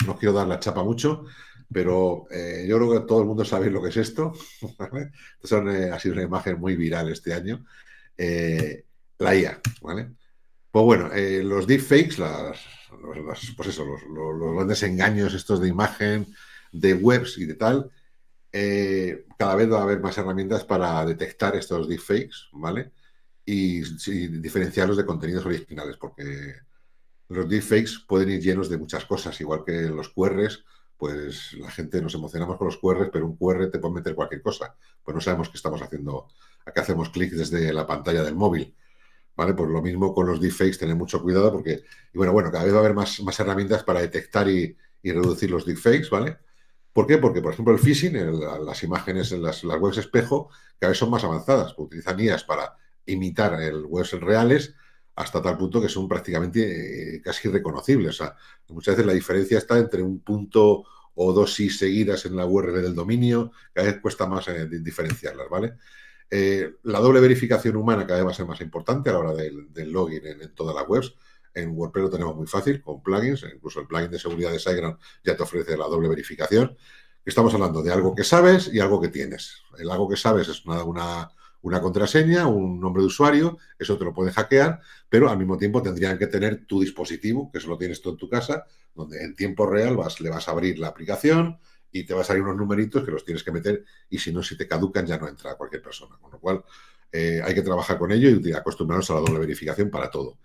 no quiero dar la chapa mucho, pero eh, yo creo que todo el mundo sabe lo que es esto. Son, eh, ha sido una imagen muy viral este año. Eh, la IA, ¿vale? Pues bueno, los deepfakes, fakes las, pues eso, los, grandes engaños estos de imagen, de webs y de tal, cada vez va a haber más herramientas para detectar estos deepfakes, ¿vale? Y, y diferenciarlos de contenidos originales, porque los deepfakes pueden ir llenos de muchas cosas, igual que los QRs, pues la gente nos emocionamos con los QRs, pero un QR te puede meter cualquier cosa. Pues no sabemos qué estamos haciendo, a qué hacemos clic desde la pantalla del móvil. ¿Vale? Pues lo mismo con los deepfakes, tener mucho cuidado porque, bueno, bueno, cada vez va a haber más, más herramientas para detectar y, reducir los deepfakes, ¿vale? ¿Por qué? Porque, por ejemplo, el phishing, las imágenes en las, webs espejo, cada vez son más avanzadas, pues, utilizan IAS para imitar el webs reales hasta tal punto que son prácticamente eh, casi irreconocibles. muchas veces la diferencia está entre un punto o dos si seguidas en la URL del dominio, cada vez cuesta más eh, diferenciarlas, ¿vale? Eh, la doble verificación humana cada vez va a ser más importante a la hora del, login en, todas las webs. En WordPress lo tenemos muy fácil con plugins, e incluso el plugin de seguridad de SiteGround ya te ofrece la doble verificación. Estamos hablando de algo que sabes y algo que tienes. El algo que sabes es una una contraseña, un nombre de usuario, eso te lo pueden hackear, pero al mismo tiempo tendrían que tener tu dispositivo, que eso lo tienes tú en tu casa, donde en tiempo real vas, le vas a abrir la aplicación y te va a salir unos numeritos que los tienes que meter y si no, si te caducan ya no entra cualquier persona. Con lo cual eh, hay que trabajar con ello y acostumbrarnos a la doble verificación para todo.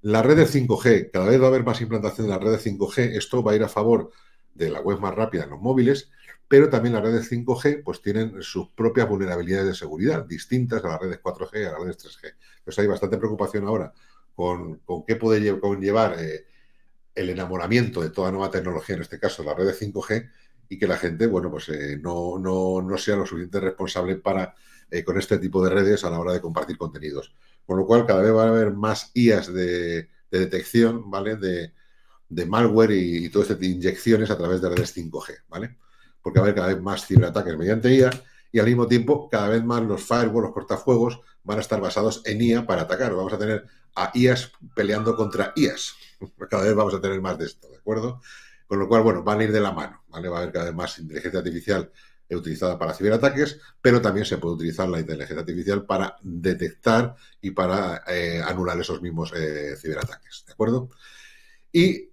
La red de 5G, cada vez va a haber más implantación de la red de 5G, esto va a ir a favor de la web más rápida en los móviles, pero también las redes 5G pues tienen sus propias vulnerabilidades de seguridad, distintas a las redes 4G, y a las redes 3G. Entonces hay bastante preocupación ahora con, qué puede conllevar eh, el enamoramiento de toda nueva tecnología, en este caso las redes 5G, y que la gente, bueno, pues eh, no, no, no, sea lo suficiente responsable para eh, con este tipo de redes a la hora de compartir contenidos. Con lo cual, cada vez va a haber más IAS de, detección, ¿vale? De, malware y, y este estas inyecciones a través de redes 5G, ¿vale? porque va a haber cada vez más ciberataques mediante IA y al mismo tiempo cada vez más los firewalls, los cortafuegos van a estar basados en IA para atacar. Vamos a tener a IAS peleando contra IAS. Cada vez vamos a tener más de esto, ¿de acuerdo? Con lo cual, bueno, van a ir de la mano, ¿vale? Va a haber cada vez más inteligencia artificial utilizada para ciberataques, pero también se puede utilizar la inteligencia artificial para detectar y para eh, anular esos mismos eh, ciberataques, ¿de acuerdo? Y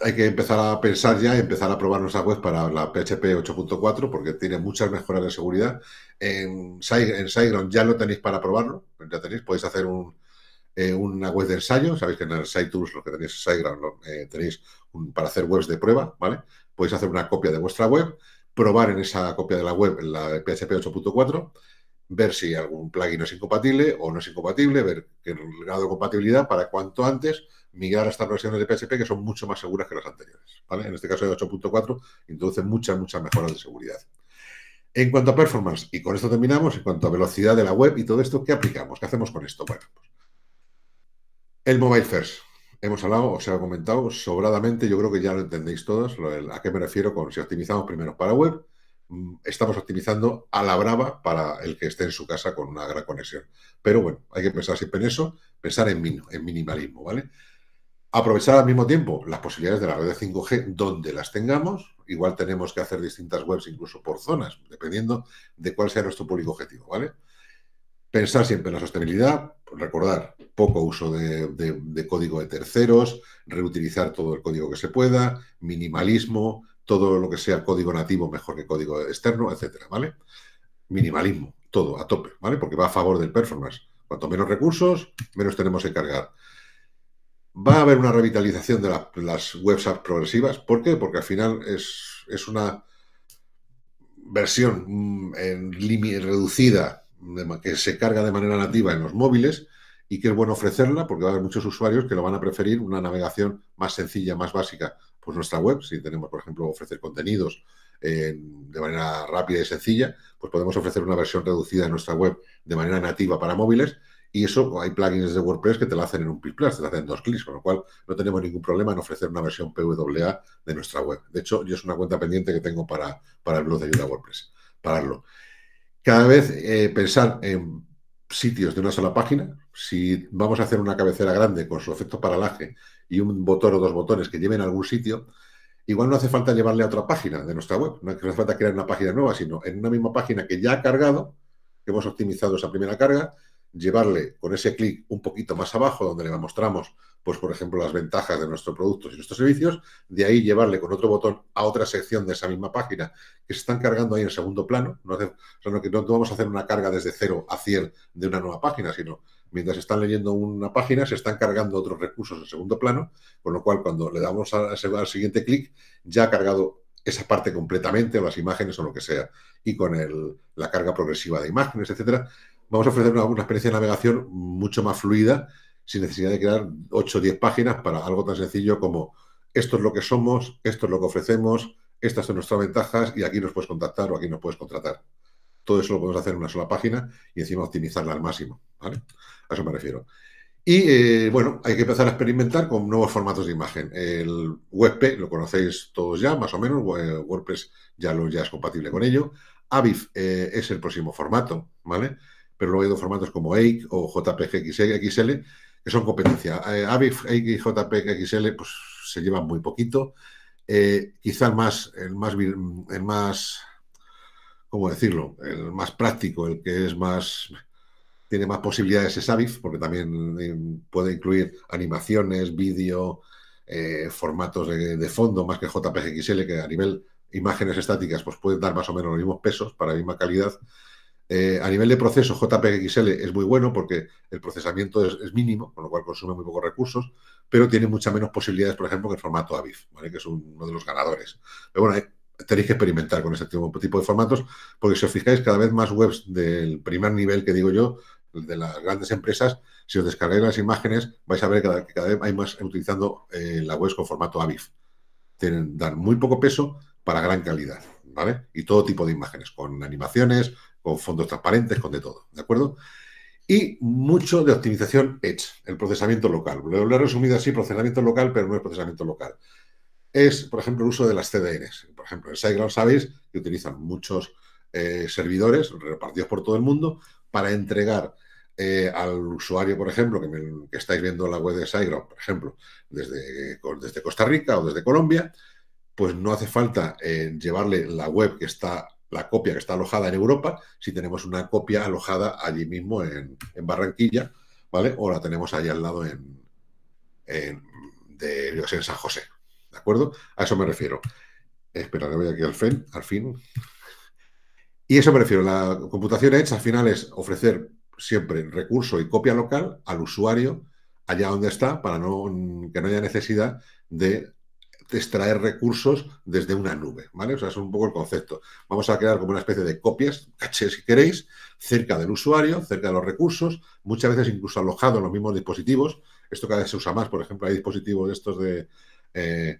hay que empezar a pensar ya empezar a probar nuestra web para la PHP 8.4 porque tiene muchas mejoras de seguridad. En, SideGround ya lo tenéis para probarlo, ya tenéis, podéis hacer un, eh, una web de ensayo, sabéis que en el SiteTools lo que tenéis en SiteGround lo, eh, tenéis un, para hacer webs de prueba, ¿vale? Podéis hacer una copia de vuestra web, probar en esa copia de la web en la PHP 8.4 ver si algún plugin es incompatible o no es incompatible, ver el grado de compatibilidad para cuanto antes migrar a estas versiones de PSP que son mucho más seguras que las anteriores. ¿vale? En este caso de 8.4 introduce muchas, muchas mejoras de seguridad. En cuanto a performance, y con esto terminamos, en cuanto a velocidad de la web y todo esto, ¿qué aplicamos? ¿Qué hacemos con esto? Bueno, pues, el mobile first. Hemos hablado, os he comentado sobradamente, yo creo que ya lo entendéis todos, a qué me refiero con si optimizamos primero para web, mm, estamos optimizando a la brava para el que esté en su casa con una gran conexión. Pero bueno, hay que pensar siempre en eso, pensar en, en minimalismo, ¿vale? Aprovechar al mismo tiempo las posibilidades de la red de 5G donde las tengamos. Igual tenemos que hacer distintas webs incluso por zonas, dependiendo de cuál sea nuestro público objetivo, ¿vale? Pensar siempre en la sostenibilidad, recordar poco uso de, de código de terceros, reutilizar todo el código que se pueda, minimalismo, todo lo que sea código nativo mejor que código externo, etcétera, ¿vale? Minimalismo, todo a tope, ¿vale? Porque va a favor del performance. Cuanto menos recursos, menos tenemos que cargar. Va a haber una revitalización de las webs progresivas. ¿Por qué? Porque al final es, una versión mm, en reducida que se carga de manera nativa en los móviles y que es bueno ofrecerla porque va a haber muchos usuarios que lo van a preferir una navegación más sencilla, más básica, pues nuestra web, si tenemos, por ejemplo, ofrecer contenidos de manera rápida y sencilla, pues podemos ofrecer una versión reducida de nuestra web de manera nativa para móviles y eso, hay plugins de WordPress que te lo hacen en un plus, te lo hacen dos clics, con lo cual no tenemos ningún problema en ofrecer una versión PWA de nuestra web. De hecho, yo es una cuenta pendiente que tengo para, para el blog de ayuda WordPress, pararlo. Cada vez eh, pensar en sitios de una sola página, si vamos a hacer una cabecera grande con su efecto paralaje y un botón o dos botones que lleven a algún sitio, igual no hace falta llevarle a otra página de nuestra web, no hace falta crear una página nueva, sino en una misma página que ya ha cargado, que hemos optimizado esa primera carga, llevarle con ese clic un poquito más abajo, donde le mostramos, pues por ejemplo, las ventajas de nuestros productos y nuestros servicios, de ahí llevarle con otro botón a otra sección de esa misma página que se están cargando ahí en segundo plano. No, no, vamos a hacer una carga desde cero a 100 de una nueva página, sino mientras están leyendo una página se están cargando otros recursos en segundo plano, con lo cual cuando le damos al siguiente clic ya ha cargado esa parte completamente, o las imágenes o lo que sea, y con el, la carga progresiva de imágenes, etcétera vamos a ofrecer una, experiencia de navegación mucho más fluida, sin necesidad de crear 8 o 10 páginas para algo tan sencillo como esto es lo que somos, esto es lo que ofrecemos, estas son nuestras ventajas y aquí nos puedes contactar o aquí nos puedes contratar. Todo eso lo podemos hacer en una sola página y encima optimizarla al máximo. ¿vale? A eso me refiero. Y eh, bueno, hay que empezar a experimentar con nuevos formatos de imagen. El WebP lo conocéis todos ya, más o menos. Eh, WordPress ya, lo, ya es compatible con ello. Avif eh, es el próximo formato, ¿vale? pero luego hay dos formatos como AIC o JPG-XL, que son competencia. Eh, ABIF, EIC y JPGXL pues, se llevan muy poquito. Eh, quizá el más, el más, el más, ¿cómo decirlo? El más práctico, el que es más tiene más posibilidades es AVIF, porque también eh, puede incluir animaciones, vídeo, formatos de, fondo, más que JPGXL, que a nivel imágenes estáticas pues pueden dar más o menos los mismos pesos para la misma calidad. Eh, a nivel de proceso, JPXL es muy bueno porque el procesamiento es, mínimo, con lo cual consume muy pocos recursos, pero tiene muchas menos posibilidades, por ejemplo, que el formato AVIF, ¿vale? que es uno de los ganadores. Pero bueno, eh, tenéis que experimentar con este tipo, de formatos, porque si os fijáis, cada vez más webs del primer nivel que digo yo, de las grandes empresas, si os descargáis las imágenes, vais a ver que cada, vez hay más utilizando eh, la web con formato AVIF. Tienen, dar muy poco peso para gran calidad, ¿vale? Y todo tipo de imágenes, con animaciones, con fondos transparentes, con de todo, ¿de acuerdo? Y mucho de optimización Edge, el procesamiento local. Lo he resumido así, procesamiento local, pero no es procesamiento local. Es, por ejemplo, el uso de las CDNs. Por ejemplo, en SiteGround sabéis que utilizan muchos eh, servidores repartidos por todo el mundo para entregar eh, al usuario, por ejemplo, que, estáis viendo la web de SiteGround, por ejemplo, desde, desde Costa Rica o desde Colombia, pues no hace falta eh, llevarle la web que está la copia que está alojada en Europa, si tenemos una copia alojada allí mismo en, Barranquilla, ¿vale? O la tenemos ahí al lado en, de, en San José, ¿de acuerdo? A eso me refiero. Espera, le voy aquí al, fin, al fin. Y eso me refiero, la computación hecha al final es ofrecer siempre recurso y copia local al usuario allá donde está para no, que no haya necesidad de extraer recursos desde una nube, ¿vale? O sea, es un poco el concepto. Vamos a crear como una especie de copias, cachés si queréis, cerca del usuario, cerca de los recursos, muchas veces incluso alojado en los mismos dispositivos. Esto cada vez se usa más, por ejemplo, hay dispositivos estos de... Eh,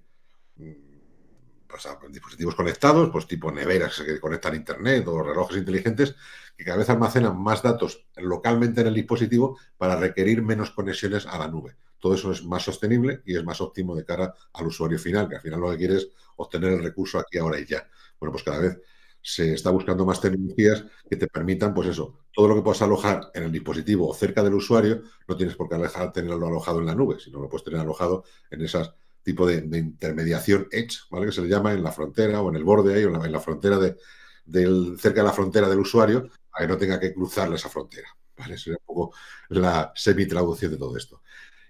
dispositivos conectados, pues tipo neveras que conectan a internet o relojes inteligentes, que cada vez almacenan más datos localmente en el dispositivo para requerir menos conexiones a la nube todo eso es más sostenible y es más óptimo de cara al usuario final, que al final lo que quiere es obtener el recurso aquí, ahora y ya. Bueno, pues cada vez se está buscando más tecnologías que te permitan, pues eso, todo lo que puedas alojar en el dispositivo o cerca del usuario, no tienes por qué alejar, tenerlo alojado en la nube, sino lo puedes tener alojado en esas tipo de, intermediación edge, ¿vale? Que se le llama en la frontera o en el borde ahí, o en la, frontera de, del, cerca de la frontera del usuario, para que no tenga que cruzar esa frontera. ¿vale? Sería un poco la semi-traducción de todo esto.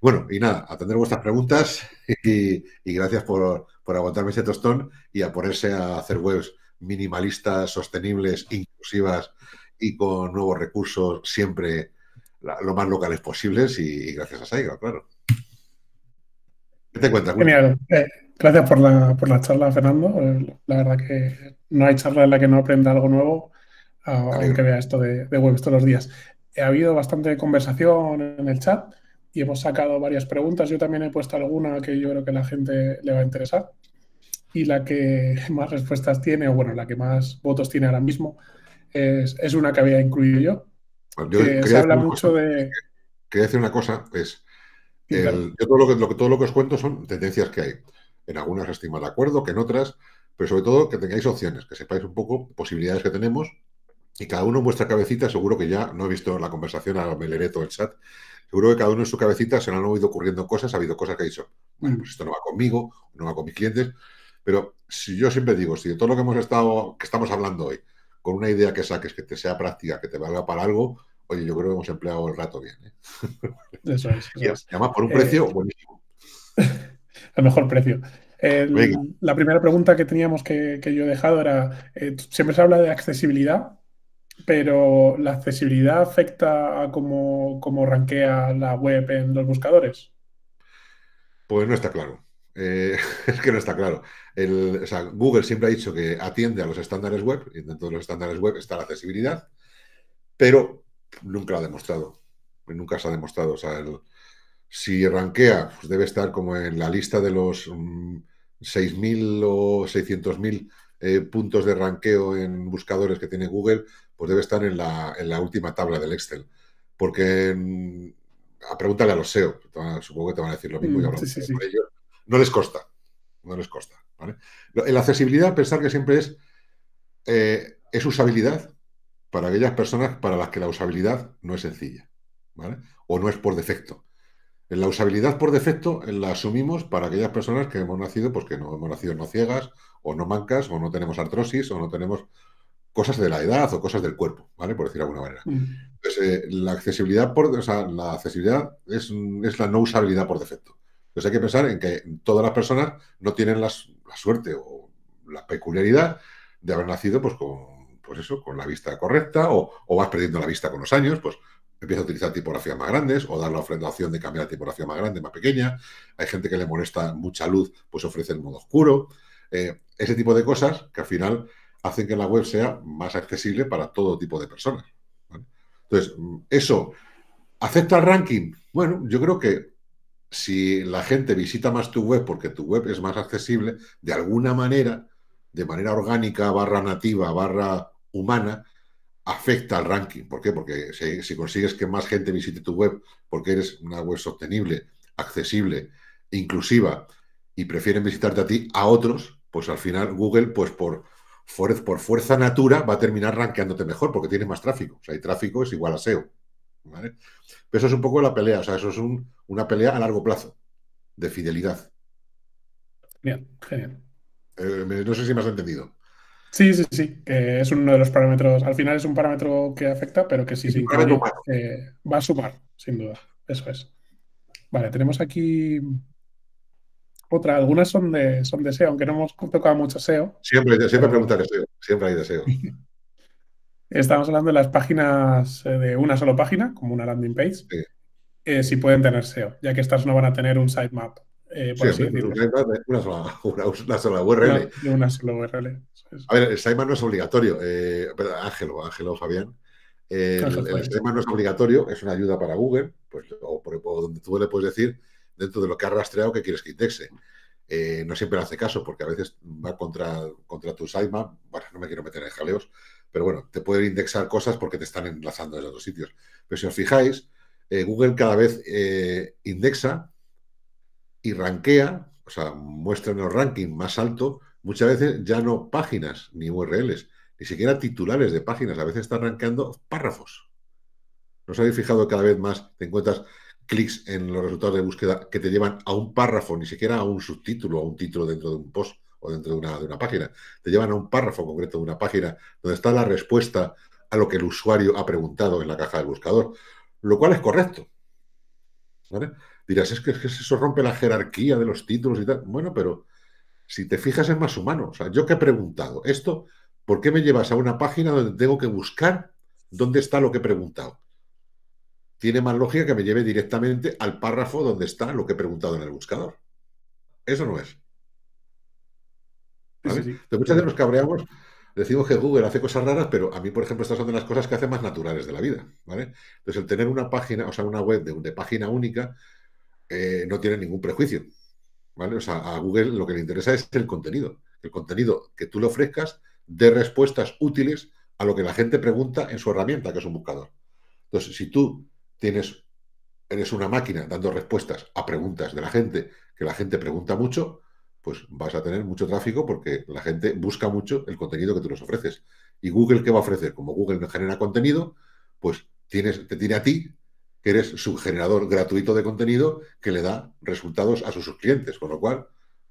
Bueno, y nada, atender vuestras preguntas y, gracias por, aguantarme ese tostón y a ponerse a hacer webs minimalistas, sostenibles, inclusivas y con nuevos recursos siempre lo más locales posibles y, gracias a Saiga, claro. ¿Qué te cuentas? Genial. Eh, gracias por la, por la charla, Fernando. Eh, la verdad que no hay charla en la que no aprenda algo nuevo, aunque vea esto de, de webs todos los días. Ha habido bastante conversación en el chat y hemos sacado varias preguntas. Yo también he puesto alguna que yo creo que la gente le va a interesar. Y la que más respuestas tiene, o bueno, la que más votos tiene ahora mismo, es, una que había incluido yo. que se habla mucho de. Quería decir una cosa: es. todo lo, que, todo lo que os cuento son tendencias que hay. En algunas estimas, de acuerdo, que en otras, pero sobre todo que tengáis opciones, que sepáis un poco posibilidades que tenemos y cada uno en vuestra cabecita, seguro que ya no he visto la conversación a o el chat, seguro que cada uno en su cabecita se han oído ocurriendo cosas, ha habido cosas que ha dicho, bueno, pues mm. esto no va conmigo, no va con mis clientes, pero si yo siempre digo, si de todo lo que hemos estado, que estamos hablando hoy, con una idea que saques que te sea práctica, que te valga para algo, oye, yo creo que hemos empleado el rato bien. ¿eh? Eso es. y además por un precio eh, buenísimo. El mejor precio. la primera pregunta que teníamos que, yo he dejado era, eh, siempre se habla de accesibilidad, pero ¿la accesibilidad afecta a cómo, cómo rankea la web en los buscadores? Pues no está claro. Eh, es que no está claro. Google siempre ha dicho que atiende a los estándares web, y dentro de los estándares web está la accesibilidad, pero nunca lo ha demostrado. Nunca se ha demostrado. O sea, si rankea, pues debe estar como en la lista de los 6.000 mm, o 600.000 eh, puntos de ranqueo en buscadores que tiene Google, pues debe estar en la, última tabla del Excel. Porque mm, a pregúntale a los SEO, supongo que te van a decir lo mismo mm, No les costa, no les costa. ¿vale? La accesibilidad, pensar que siempre es, eh, es usabilidad para aquellas personas para las que la usabilidad no es sencilla, ¿vale? O no es por defecto. la usabilidad por defecto la asumimos para aquellas personas que hemos nacido, pues que no hemos nacido no ciegas, o no mancas, o no tenemos artrosis, o no tenemos cosas de la edad o cosas del cuerpo, ¿vale? Por decir de alguna manera. Mm. Eh, la accesibilidad por, la accesibilidad es, es, la no usabilidad por defecto. hay que pensar en que todas las personas no tienen la suerte o la peculiaridad de haber nacido pues con pues eso, con la vista correcta, o, vas perdiendo la vista con los años, pues empieza a utilizar tipografías más grandes o dar la opción de cambiar la tipografía más grande, más pequeña. Hay gente que le molesta mucha luz, pues ofrece el modo oscuro. Eh, ese tipo de cosas que al final hacen que la web sea más accesible para todo tipo de personas. Entonces, mm, eso, ¿acepta el ranking? Bueno, yo creo que si la gente visita más tu web porque tu web es más accesible, de alguna manera, de manera orgánica, barra nativa, barra humana, afecta al ranking. ¿Por qué? Porque si consigues que más gente visite tu web porque eres una web sostenible, accesible, inclusiva, y prefieren visitarte a ti a otros, pues al final Google, pues por por fuerza natura va a terminar rankeándote mejor porque tiene más tráfico. O sea, hay tráfico es igual a SEO. Pero eso es un poco la pelea, o sea, eso es una pelea a largo plazo, de fidelidad. Bien, genial. Eh, no sé si me has entendido. Sí, sí, sí. es uno de los parámetros. Al final es un parámetro que afecta, pero que sí, sí. Eh, va a sumar, sin duda. Eso es. Vale, tenemos aquí otra, algunas son de, son de SEO, aunque no hemos tocado mucho SEO. Siempre, siempre preguntas de SEO, siempre hay de SEO. Estamos hablando de las páginas eh, de una sola página, como una landing page, si eh, pueden tener SEO, ya que estas no van a tener un sitemap. Eh, sí, una, sola, una, URL. A ver, el sitemap no es obligatorio. Ángelo, Ángelo, Fabián. el, sitemap no es obligatorio, es una ayuda para Google, pues, o donde tú le puedes decir dentro de lo que ha rastreado que quieres que indexe. Eh, no siempre hace caso porque a veces va contra, contra tu sitemap. Bueno, no me quiero meter en jaleos, pero bueno, te pueden indexar cosas porque te están enlazando desde otros sitios. Pero si os fijáis, eh, Google cada vez eh, indexa y rankea, o sea, muestra en el ranking más alto, muchas veces ya no páginas ni URLs, ni siquiera titulares de páginas, a veces está rankeando párrafos. ¿No os habéis fijado cada vez más? Te encuentras clics en los resultados de búsqueda que te llevan a un párrafo, ni siquiera a un subtítulo, a un título dentro de un post o dentro de una, de una página. Te llevan a un párrafo concreto de una página donde está la respuesta a lo que el usuario ha preguntado en la caja del buscador, lo cual es correcto. Dirás, es que, es que eso rompe la jerarquía de los títulos y tal. Bueno, pero si te fijas es más humano. O sea, yo que he preguntado esto, ¿por qué me llevas a una página donde tengo que buscar dónde está lo que he preguntado? tiene más lógica que me lleve directamente al párrafo donde está lo que he preguntado en el buscador. Eso no es. Sí, muchas veces nos cabreamos, decimos que Google hace cosas raras, pero a mí, por ejemplo, estas son de las cosas que hace más naturales de la vida. ¿vale? Entonces, el tener una página, o sea, una web de, página única, eh, no tiene ningún prejuicio. ¿vale? O sea, a Google lo que le interesa es el contenido. El contenido que tú le ofrezcas de respuestas útiles a lo que la gente pregunta en su herramienta, que es un buscador. Entonces, si tú tienes, eres una máquina dando respuestas a preguntas de la gente, que la gente pregunta mucho, pues vas a tener mucho tráfico porque la gente busca mucho el contenido que tú les ofreces. ¿Y Google qué va a ofrecer? Como Google no genera contenido, pues tienes, te tiene a ti, que eres su generador gratuito de contenido que le da resultados a sus clientes, con lo cual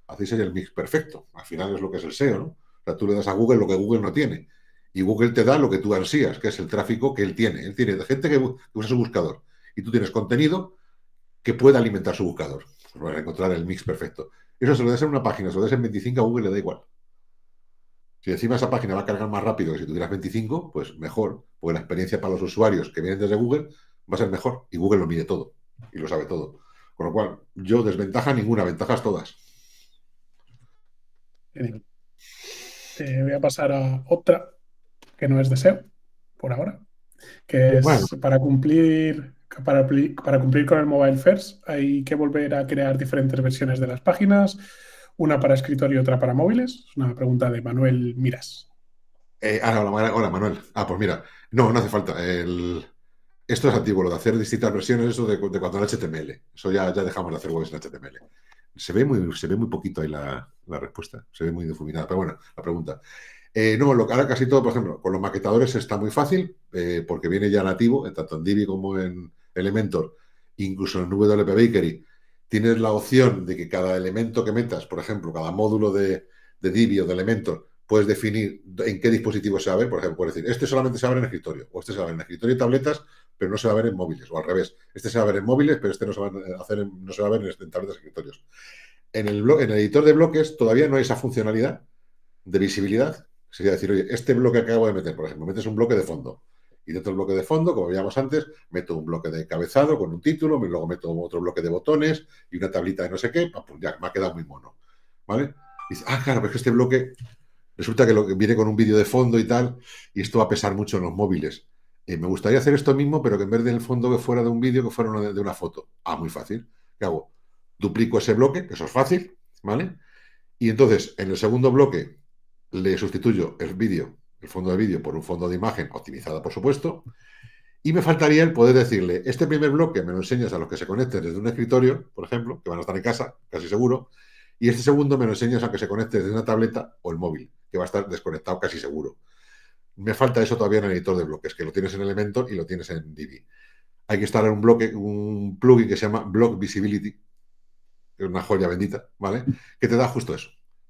hacéis el mix perfecto. Al final es lo que es el SEO, ¿no? O sea, tú le das a Google lo que Google no tiene. Y Google te da lo que tú ansías, que es el tráfico que él tiene. Él tiene gente que usa su buscador. Y tú tienes contenido que pueda alimentar su buscador. Para pues encontrar el mix perfecto. Eso se lo des en una página, se lo des en 25, a Google le da igual. Si encima esa página va a cargar más rápido que si tuvieras 25, pues mejor. Porque la experiencia para los usuarios que vienen desde Google va a ser mejor. Y Google lo mide todo. Y lo sabe todo. Con lo cual, yo desventaja ninguna, ventajas todas. Eh, voy a pasar a otra que no es deseo, por ahora, que es para cumplir para, cumplir con el mobile first hay que volver a crear diferentes versiones de las páginas, una para escritorio y otra para móviles. Es una pregunta de Manuel Miras. Eh, ahora hola, Manuel. Ah, pues mira, no, no hace falta. El... Esto es antiguo, lo de hacer distintas versiones, eso de, cuando era HTML. Eso ya, ya dejamos de hacer webs en HTML. Se ve muy, se ve muy poquito ahí la, la respuesta, se ve muy difuminada. Pero bueno, la pregunta. Eh, no, lo, que ahora casi todo, por ejemplo, con los maquetadores está muy fácil, eh, porque viene ya nativo, tanto en Divi como en Elementor, incluso en WP Bakery. Tienes la opción de que cada elemento que metas, por ejemplo, cada módulo de, de Divi o de Elementor, puedes definir en qué dispositivo se abre. Por ejemplo, puedes decir, este solamente se ver en escritorio, o este se va a ver en escritorio y tabletas, pero no se va a ver en móviles, o al revés, este se va a ver en móviles, pero este no se va a, hacer no se va a ver en, este, tabletas y escritorios. En el, en el editor de bloques todavía no hay esa funcionalidad de visibilidad sería decir, oye, este bloque que acabo de meter, por ejemplo, metes un bloque de fondo. Y dentro del bloque de fondo, como veíamos antes, meto un bloque de encabezado con un título, y luego meto otro bloque de botones y una tablita de no sé qué, pues ya me ha quedado muy mono. ¿Vale? Y dice, ah, claro, pero es que este bloque resulta que, lo que viene con un vídeo de fondo y tal, y esto va a pesar mucho en los móviles. Eh, me gustaría hacer esto mismo, pero que en vez del fondo que fuera de un vídeo, que fuera de, de una foto. Ah, muy fácil. ¿Qué hago? Duplico ese bloque, que eso es fácil, ¿vale? Y entonces, en el segundo bloque, le sustituyo el vídeo, el fondo de vídeo, por un fondo de imagen optimizada, por supuesto, y me faltaría el poder decirle, este primer bloque me lo enseñas a los que se conecten desde un escritorio, por ejemplo, que van a estar en casa, casi seguro, y este segundo me lo enseñas a que se conecte desde una tableta o el móvil, que va a estar desconectado casi seguro. Me falta eso todavía en el editor de bloques, que lo tienes en Elementor y lo tienes en Divi. Hay que instalar un bloque, un plugin que se llama Block Visibility, que es una joya bendita, ¿vale? Que te da justo eso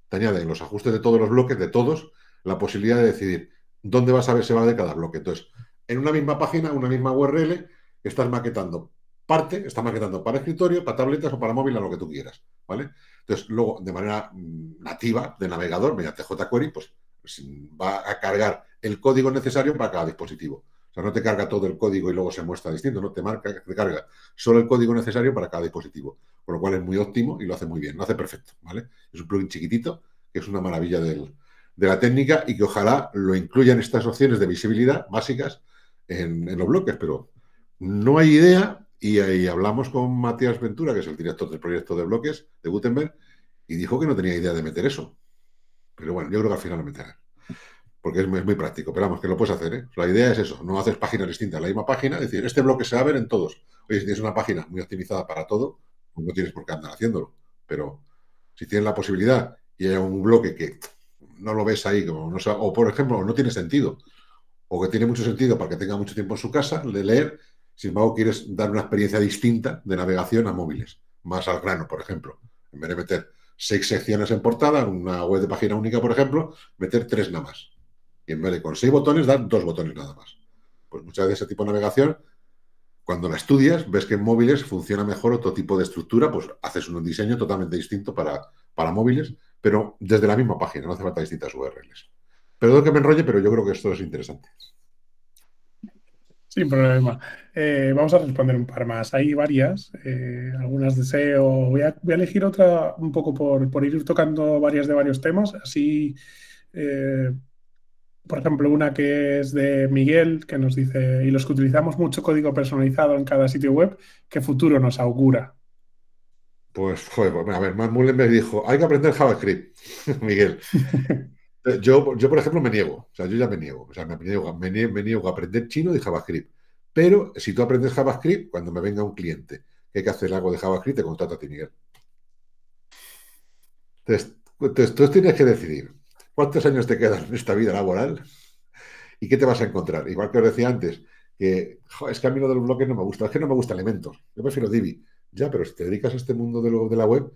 te añade los ajustes de todos los bloques, de todos, la posibilidad de decidir dónde vas a ver se va de cada bloque. Entonces, en una misma página, una misma URL, estás maquetando parte, estás maquetando para escritorio, para tabletas o para móvil, a lo que tú quieras, ¿vale? Entonces, luego, de manera mm, nativa, de navegador, mediante jQuery, pues va a cargar el código necesario para cada dispositivo. O sea, no te carga todo el código y luego se muestra distinto, no te marca, te carga solo el código necesario para cada dispositivo, con lo cual es muy óptimo y lo hace muy bien, lo hace perfecto, ¿vale? Es un plugin chiquitito, que es una maravilla de la técnica y que ojalá lo incluyan estas opciones de visibilidad básicas en, los bloques, pero no hay idea y ahí hablamos con Matías Ventura, que es el director del proyecto de bloques de Gutenberg, y dijo que no tenía idea de meter eso. Pero bueno, yo creo que al final lo meterán porque es muy, práctico, pero vamos, que lo puedes hacer. ¿eh? La idea es eso, no haces páginas distintas, la misma página, decir, este bloque se va a ver en todos. Oye, si tienes una página muy optimizada para todo, pues no tienes por qué andar haciéndolo, pero si tienes la posibilidad y hay un bloque que no lo ves ahí, o por ejemplo, no tiene sentido, o que tiene mucho sentido para que tenga mucho tiempo en su casa, de leer, sin embargo, quieres dar una experiencia distinta de navegación a móviles, más al grano, por ejemplo, en vez de meter seis secciones en portada, una web de página única, por ejemplo, meter tres nada más y en vez de con seis botones, dan dos botones nada más. Pues muchas veces ese tipo de navegación, cuando la estudias, ves que en móviles funciona mejor otro tipo de estructura, pues haces un diseño totalmente distinto para, para móviles, pero desde la misma página, no hace falta distintas URLs. Perdón que me enrolle, pero yo creo que esto es interesante. Sin problema. Eh, vamos a responder un par más. Hay varias, eh, algunas de SEO. Voy a, elegir otra un poco por, ir tocando varias de varios temas, así eh, por ejemplo, una que es de Miguel, que nos dice, y los que utilizamos mucho código personalizado en cada sitio web, ¿qué futuro nos augura? Pues, joder, pues, a ver, Matt dijo, hay que aprender JavaScript, Miguel. yo, yo, por ejemplo, me niego, o sea, yo ya me niego, o sea, me niego, a aprender chino y JavaScript. Pero si tú aprendes JavaScript, cuando me venga un cliente que hay que hacer algo de JavaScript, te contrata a ti, Miguel. Pues, entonces tú tienes que decidir. ¿Cuántos años te quedan en esta vida laboral? ¿Y qué te vas a encontrar? Igual que os decía antes, que es que a mí lo del bloque no me gusta, es que no me gusta elementos, yo prefiero Divi. Ya, pero si te dedicas a este mundo de, lo, de la web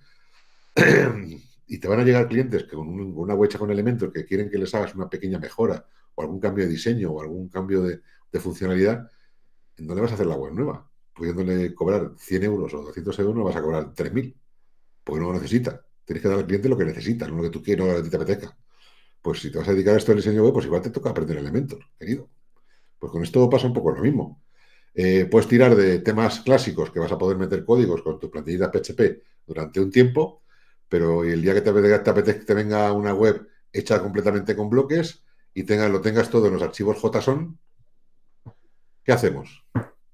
y te van a llegar clientes con una huecha con elementos que quieren que les hagas una pequeña mejora o algún cambio de diseño o algún cambio de, funcionalidad, ¿en dónde vas a hacer la web nueva? Pudiéndole cobrar 100 euros o 200 euros, no vas a cobrar 3.000, porque no lo necesita. Tienes que dar al cliente lo que necesita, no lo que tú quieras, no lo que te apetezca. Pues si te vas a dedicar a esto del diseño web, pues igual te toca aprender elementos, querido. Pues con esto pasa un poco lo mismo. Eh, puedes tirar de temas clásicos que vas a poder meter códigos con tu plantilla PHP durante un tiempo, pero el día que te apetezca que te venga una web hecha completamente con bloques y lo tengas todo en los archivos JSON, ¿qué hacemos?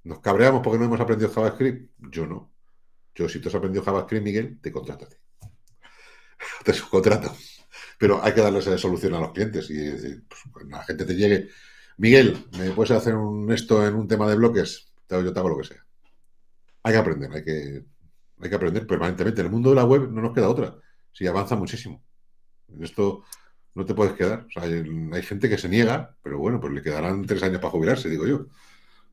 ¿Nos cabreamos porque no hemos aprendido JavaScript? Yo no. Yo, si tú has aprendido JavaScript, Miguel, te contrato Te subcontrato pero hay que esa solución a los clientes y pues, la gente te llegue. Miguel, ¿me puedes hacer esto en un tema de bloques? Yo te hago lo que sea. Hay que aprender, hay que, hay que aprender permanentemente. En el mundo de la web no nos queda otra. Si avanza muchísimo. En esto no te puedes quedar. hay, gente que se niega, pero bueno, pues le quedarán tres años para jubilarse, digo yo.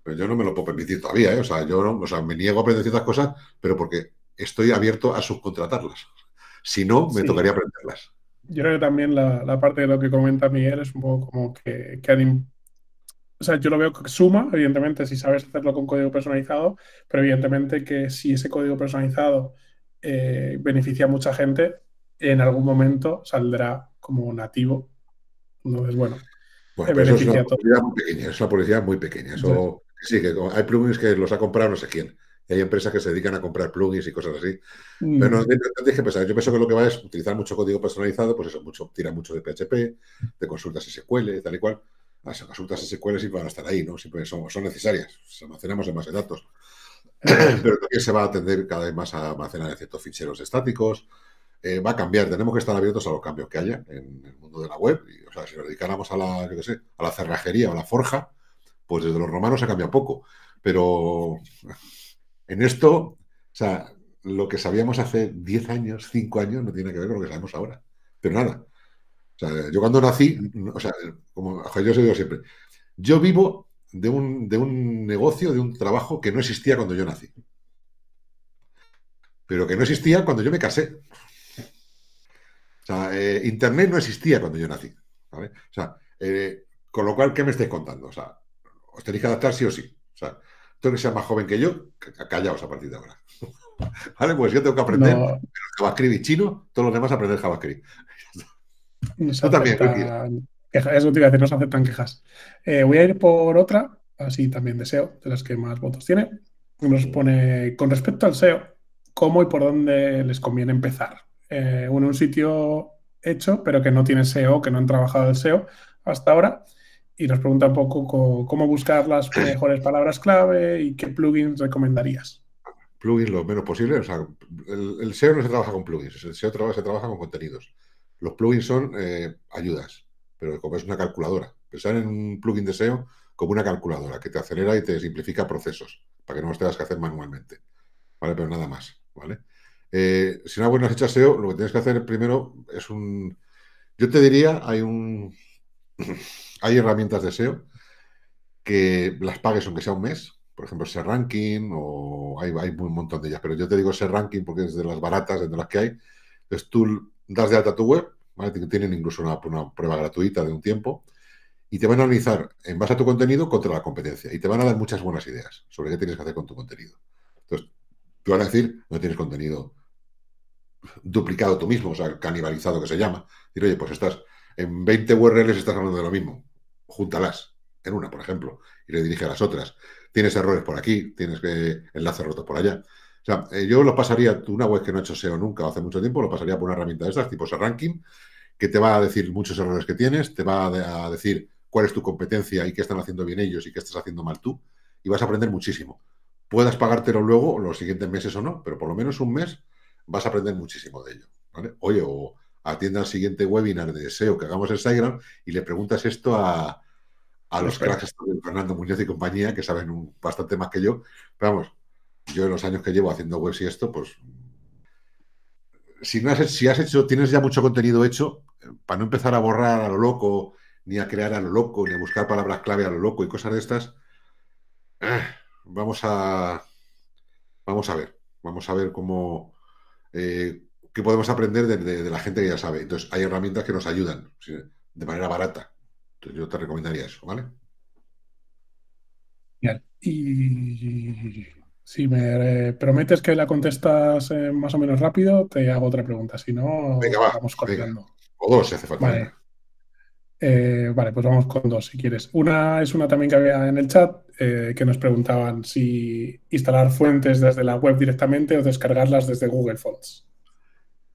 Pero yo no me lo puedo permitir todavía, ¿eh? O sea, yo no, o sea, me niego a aprender ciertas cosas, pero porque estoy abierto a subcontratarlas. Si no, me tocaría aprenderlas yo creo que también la, parte de lo que comenta Miguel es un poco como que, o sea, yo lo veo que suma, evidentemente, si sabes hacerlo con código personalizado, pero evidentemente que si ese código personalizado eh, beneficia a mucha gente, en algún momento saldrá como nativo. Entonces, bueno, bueno pues, eh, pues es una a muy pequeña, es una publicidad muy pequeña. Eso, sí. que hay plugins que los ha comprado no sé quién hay empresas que se dedican a comprar plugins y cosas así. Pero no, mm. pues, Yo pienso que lo que va es utilizar mucho código personalizado, pues eso, mucho, tira mucho de PHP, de consultas SQL, tal y cual. Las consultas SQL siempre van a estar ahí, ¿no? Siempre son, son necesarias. Almacenamos en base de datos. Mm. Pero también se va a atender cada vez más a almacenar ciertos ficheros estáticos. Eh, va a cambiar, tenemos que estar abiertos a los cambios que haya en el mundo de la web. Y, o sea, si nos dedicáramos a la, sé, a la cerrajería o a la forja, pues desde los romanos se cambia poco. Pero en esto, o sea, lo que sabíamos hace 10 años, 5 años, no tiene que ver con lo que sabemos ahora. Pero nada. O sea, yo cuando nací, o sea, como yo se digo siempre, yo vivo de un, de un negocio, de un trabajo que no existía cuando yo nací. Pero que no existía cuando yo me casé. O sea, eh, Internet no existía cuando yo nací. O sea, eh, con lo cual, ¿qué me estáis contando? O sea, os tenéis que adaptar sí o sí. O sea, Tú que sea más joven que yo, callaos a partir de ahora. ¿Vale? Pues yo tengo que aprender JavaScript y chino, todos los demás aprender JavaScript. Nos yo también, quejas, Eso te iba a decir, no se aceptan quejas. Eh, voy a ir por otra, así también de SEO, de las que más votos tiene. Nos pone, con respecto al SEO, ¿cómo y por dónde les conviene empezar? Eh, un sitio hecho, pero que no tiene SEO, que no han trabajado el SEO hasta ahora y nos pregunta un poco cómo buscar las mejores palabras clave y qué plugins recomendarías. Plugins lo menos posible. sea, el, SEO no se trabaja con plugins, el SEO se trabaja con contenidos. Los plugins son eh, ayudas, pero como es una calculadora. Pensar en un plugin de SEO como una calculadora que te acelera y te simplifica procesos para que no los tengas que hacer manualmente. ¿Vale? Pero nada más. ¿Vale? Eh, si no has SEO, e lo que tienes que hacer primero es un. Yo te diría, hay un. Hay herramientas de SEO que las pagues aunque sea un mes, por ejemplo, ese ranking, o hay, un montón de ellas, pero yo te digo ese ranking porque es de las baratas, de las que hay. Entonces tú das de alta tu web, tienen incluso una, prueba gratuita de un tiempo, y te van a analizar en base a tu contenido contra la competencia, y te van a dar muchas buenas ideas sobre qué tienes que hacer con tu contenido. Entonces, tú van a decir, no tienes contenido duplicado tú mismo, o sea, canibalizado que se llama. Decir, oye, pues estás en 20 URLs estás hablando de lo mismo júntalas en una, por ejemplo, y le dirige a las otras. Tienes errores por aquí, tienes que eh, enlaces rotos por allá. O sea, eh, yo lo pasaría, una web que no ha hecho SEO nunca hace mucho tiempo, lo pasaría por una herramienta de estas, tipo ese ranking, que te va a decir muchos errores que tienes, te va a decir cuál es tu competencia y qué están haciendo bien ellos y qué estás haciendo mal tú, y vas a aprender muchísimo. Puedas pagártelo luego, los siguientes meses o no, pero por lo menos un mes vas a aprender muchísimo de ello. Oye, o atienda al siguiente webinar de deseo que hagamos en Instagram y le preguntas esto a, a los cracks de Fernando Muñoz y compañía, que saben bastante más que yo. vamos, yo en los años que llevo haciendo webs y esto, pues. Si, no has, si has hecho, tienes ya mucho contenido hecho, para no empezar a borrar a lo loco, ni a crear a lo loco, ni a buscar palabras clave a lo loco y cosas de estas, eh, vamos a. Vamos a ver. Vamos a ver cómo. Eh, que podemos aprender de, la gente que ya sabe. Entonces, hay herramientas que nos ayudan de manera barata. Entonces, yo te recomendaría eso, ¿vale? Bien. Y si me prometes que la contestas eh, más o menos rápido, te hago otra pregunta. Si no, vamos cortando. O dos, si hace falta. Vale. Eh, vale, pues vamos con dos, si quieres. Una es una también que había en el chat, eh, que nos preguntaban si instalar fuentes desde la web directamente o descargarlas desde Google Fonts.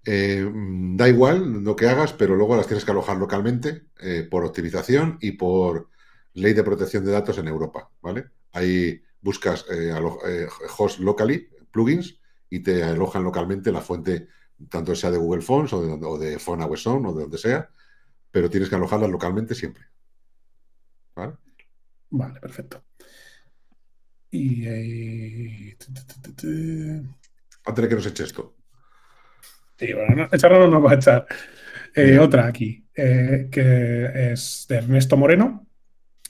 Eh, mm, da igual lo que hagas, pero luego las tienes que alojar localmente eh, por optimización y por ley de protección de datos en Europa, ¿vale? Ahí buscas eh, eh, host locally, plugins, y te alojan localmente la fuente, tanto sea de Google Fonts o de, o de o de donde sea, pero tienes que alojarlas localmente siempre. ¿Vale? Vale, perfecto. Y... Antes de que nos eche esto. Sí, bueno, no nos va a echar. Eh, otra aquí, eh, que es de Ernesto Moreno,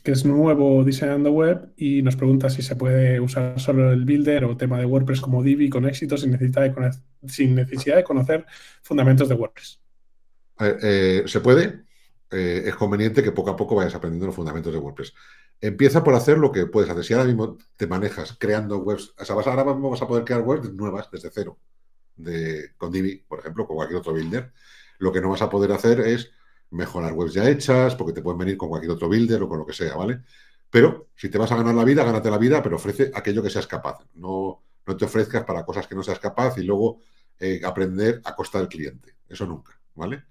que es nuevo diseñando web y nos pregunta si se puede usar solo el builder o tema de WordPress como Divi con éxito sin necesidad de, conocer, sin necesidad de conocer fundamentos de WordPress. Eh, se puede. es conveniente que poco a poco vayas aprendiendo los fundamentos de WordPress. Empieza por hacer lo que puedes hacer. Si ahora mismo te manejas creando webs, o sea, ahora mismo vas a poder crear webs nuevas desde cero con Divi, por ejemplo, con cualquier otro builder, lo que no vas a poder hacer es mejorar webs ya hechas, porque te pueden venir con cualquier otro builder o con lo que sea, ¿vale? Pero si te vas a ganar la vida, gánate la vida, pero ofrece aquello que seas capaz. No, no te ofrezcas para cosas que no seas capaz y luego eh, aprender a costa del cliente. Eso nunca, ¿vale?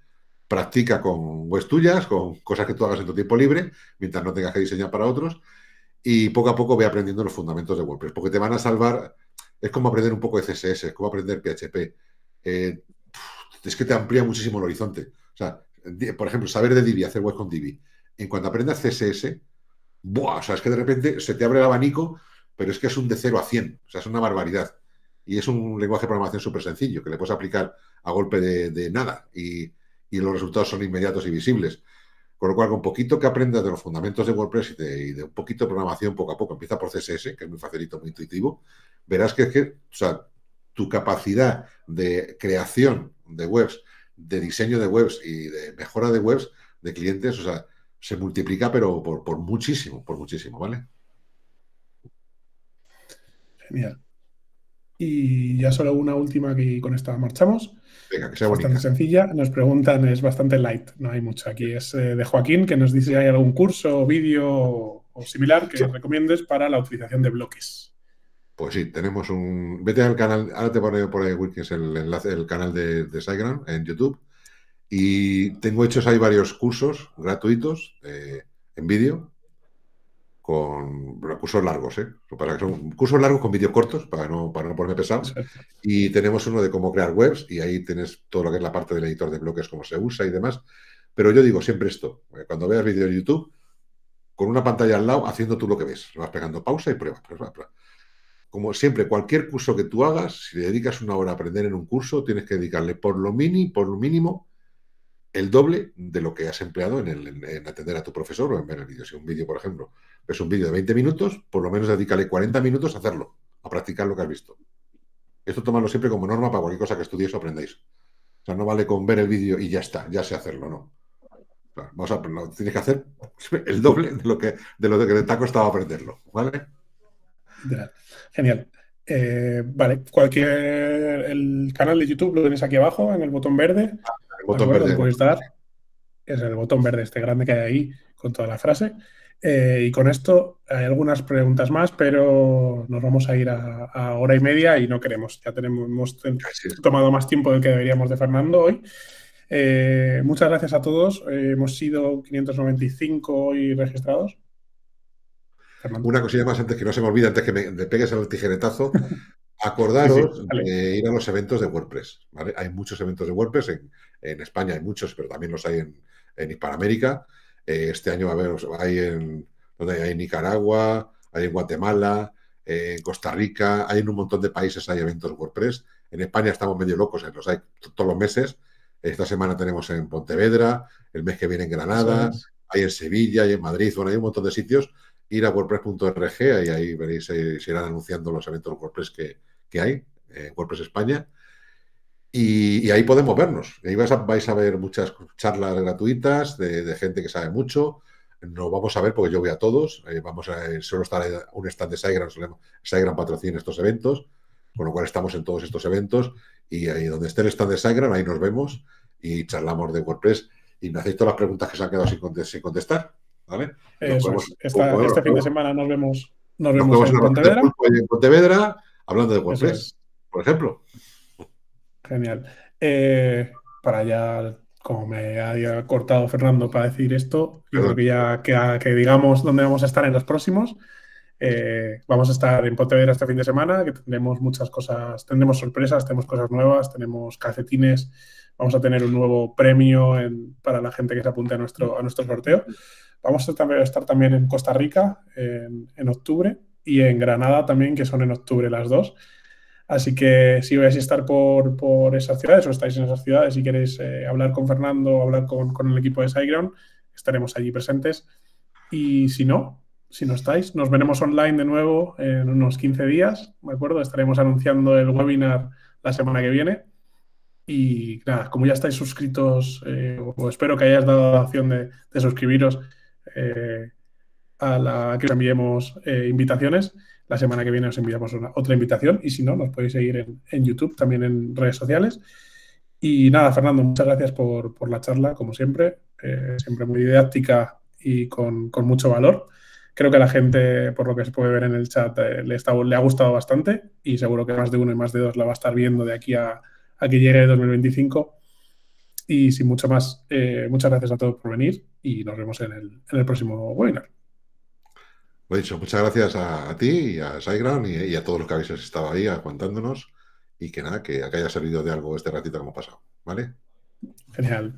Practica con webs tuyas, con cosas que tú hagas en tu tiempo libre, mientras no tengas que diseñar para otros, y poco a poco ve aprendiendo los fundamentos de WordPress, porque te van a salvar es como aprender un poco de CSS, es como aprender PHP. Eh, es que te amplía muchísimo el horizonte. O sea, por ejemplo, saber de Divi, hacer web con Divi. En cuanto aprendas CSS, ¡buah! O sea, es que de repente se te abre el abanico, pero es que es un de 0 a 100. O sea, es una barbaridad. Y es un lenguaje de programación súper sencillo, que le puedes aplicar a golpe de, nada. y los resultados son inmediatos y visibles. Con lo cual, con poquito que aprendas de los fundamentos de WordPress y de, un poquito de programación poco a poco, empieza por CSS, que es muy facilito, muy intuitivo, verás que, que o sea, tu capacidad de creación de webs, de diseño de webs y de mejora de webs de clientes, o sea, se multiplica, pero por, por muchísimo, por muchísimo, ¿vale? Genial. Y ya solo una última que con esta marchamos sea Bastante sencilla. Nos preguntan, es bastante light, no hay mucho. Aquí es eh, de Joaquín, que nos dice si hay algún curso, vídeo o similar que recomiendes para la utilización de bloques. Pues sí, tenemos un. Vete al canal, ahora te pone por ahí, es el enlace, el canal de, de en YouTube. Y tengo hechos ahí varios cursos gratuitos eh, en vídeo con cursos largos, ¿eh? Para que son cursos largos con vídeos cortos, para no, para no ponerme pesado. Y tenemos uno de cómo crear webs y ahí tienes todo lo que es la parte del editor de bloques, cómo se usa y demás. Pero yo digo siempre esto, eh, cuando veas vídeos de YouTube, con una pantalla al lado, haciendo tú lo que ves. Vas pegando pausa y pruebas, Como siempre, cualquier curso que tú hagas, si le dedicas una hora a aprender en un curso, tienes que dedicarle por lo mini, por lo mínimo, el doble de lo que has empleado en, el, en atender a tu profesor o en ver el vídeo. Si un vídeo, por ejemplo, es un vídeo de 20 minutos, por lo menos dedícale 40 minutos a hacerlo, a practicar lo que has visto. Esto tomadlo siempre como norma para cualquier cosa que estudiéis o aprendáis. O sea, no vale con ver el vídeo y ya está, ya sé hacerlo, no. vamos a, tienes que hacer el doble de lo que de lo que te ha costado aprenderlo, ¿vale? Genial. Eh, vale, cualquier el canal de YouTube lo tenéis aquí abajo, en el botón verde. Ah, el botón verde. Puedes dar. Es el botón verde, este grande que hay ahí, con toda la frase. Eh, y con esto hay algunas preguntas más, pero nos vamos a ir a, hora y media y no queremos. Ya tenemos hemos tomado más tiempo del que deberíamos de Fernando hoy. Eh, muchas gracias a todos. Eh, hemos sido 595 hoy registrados. Una cosilla más antes que no se me olvide, antes que me, pegues el tijeretazo. Acordaros de ir a los eventos de WordPress. Hay muchos eventos de WordPress. En, España hay muchos, pero también los hay en, en Hispanoamérica. Eh, este año va a haber, hay en, donde hay Nicaragua, hay en Guatemala, eh, en Costa Rica, hay en un montón de países, hay eventos WordPress. En España estamos medio locos, los eh, hay todos los meses. Esta semana tenemos en Pontevedra, el mes que viene en Granada, hay en Sevilla, hay en Madrid, bueno, hay un montón de sitios. Ir a wordpress.org y ahí veréis, se irán anunciando los eventos WordPress que, que hay en WordPress España y, ahí podemos vernos. Ahí vais a, vais a ver muchas charlas gratuitas de, gente que sabe mucho. Nos vamos a ver porque yo voy a todos. Eh, vamos a eh, solo estar un stand de Saigran Saigran patrocina estos eventos, con lo cual estamos en todos estos eventos. Y ahí eh, donde esté el stand de Saigram, ahí nos vemos y charlamos de WordPress. Y me hacéis todas las preguntas que se han quedado sin, contestar. ¿vale? este fin de semana nos vemos, nos, vemos, en, Pontevedra. en Pontevedra. hablando de WordPress, por ejemplo. Genial. Eh, para ya, como me había cortado Fernando para decir esto, yo creo que que, digamos dónde vamos a estar en los próximos. Eh, vamos a estar en Pontevedra este fin de semana, que tendremos muchas cosas, tendremos sorpresas, tenemos cosas nuevas, tenemos calcetines, vamos a tener un nuevo premio para la gente que se apunte a nuestro, a nuestro sorteo. Vamos a estar también en Costa Rica en, en octubre y en Granada también, que son en octubre las dos. Así que si vais a estar por, esas ciudades o estáis en esas ciudades y queréis eh, hablar con Fernando o hablar con, el equipo de SiteGround, estaremos allí presentes. Y si no, si no estáis, nos veremos online de nuevo en unos 15 días, Me acuerdo? Estaremos anunciando el webinar la semana que viene. Y nada, como ya estáis suscritos, eh, o espero que hayáis dado la opción de, suscribiros eh, a la que os enviemos invitaciones, la semana que viene os enviamos otra invitación y si no, nos podéis seguir en, YouTube, también en redes sociales. Y nada, Fernando, muchas gracias por, la charla, como siempre, eh, siempre muy didáctica y con, mucho valor. Creo que a la gente, por lo que se puede ver en el chat, eh, le, le ha gustado bastante y seguro que más de uno y más de dos la va a estar viendo de aquí a, a que llegue 2025. Y sin mucho más, eh, muchas gracias a todos por venir y nos vemos en el próximo webinar. Pues muchas gracias a, ti y a SiteGround y, a todos los que habéis estado ahí aguantándonos y que nada, que, haya servido de algo este ratito que hemos pasado, ¿vale? Genial.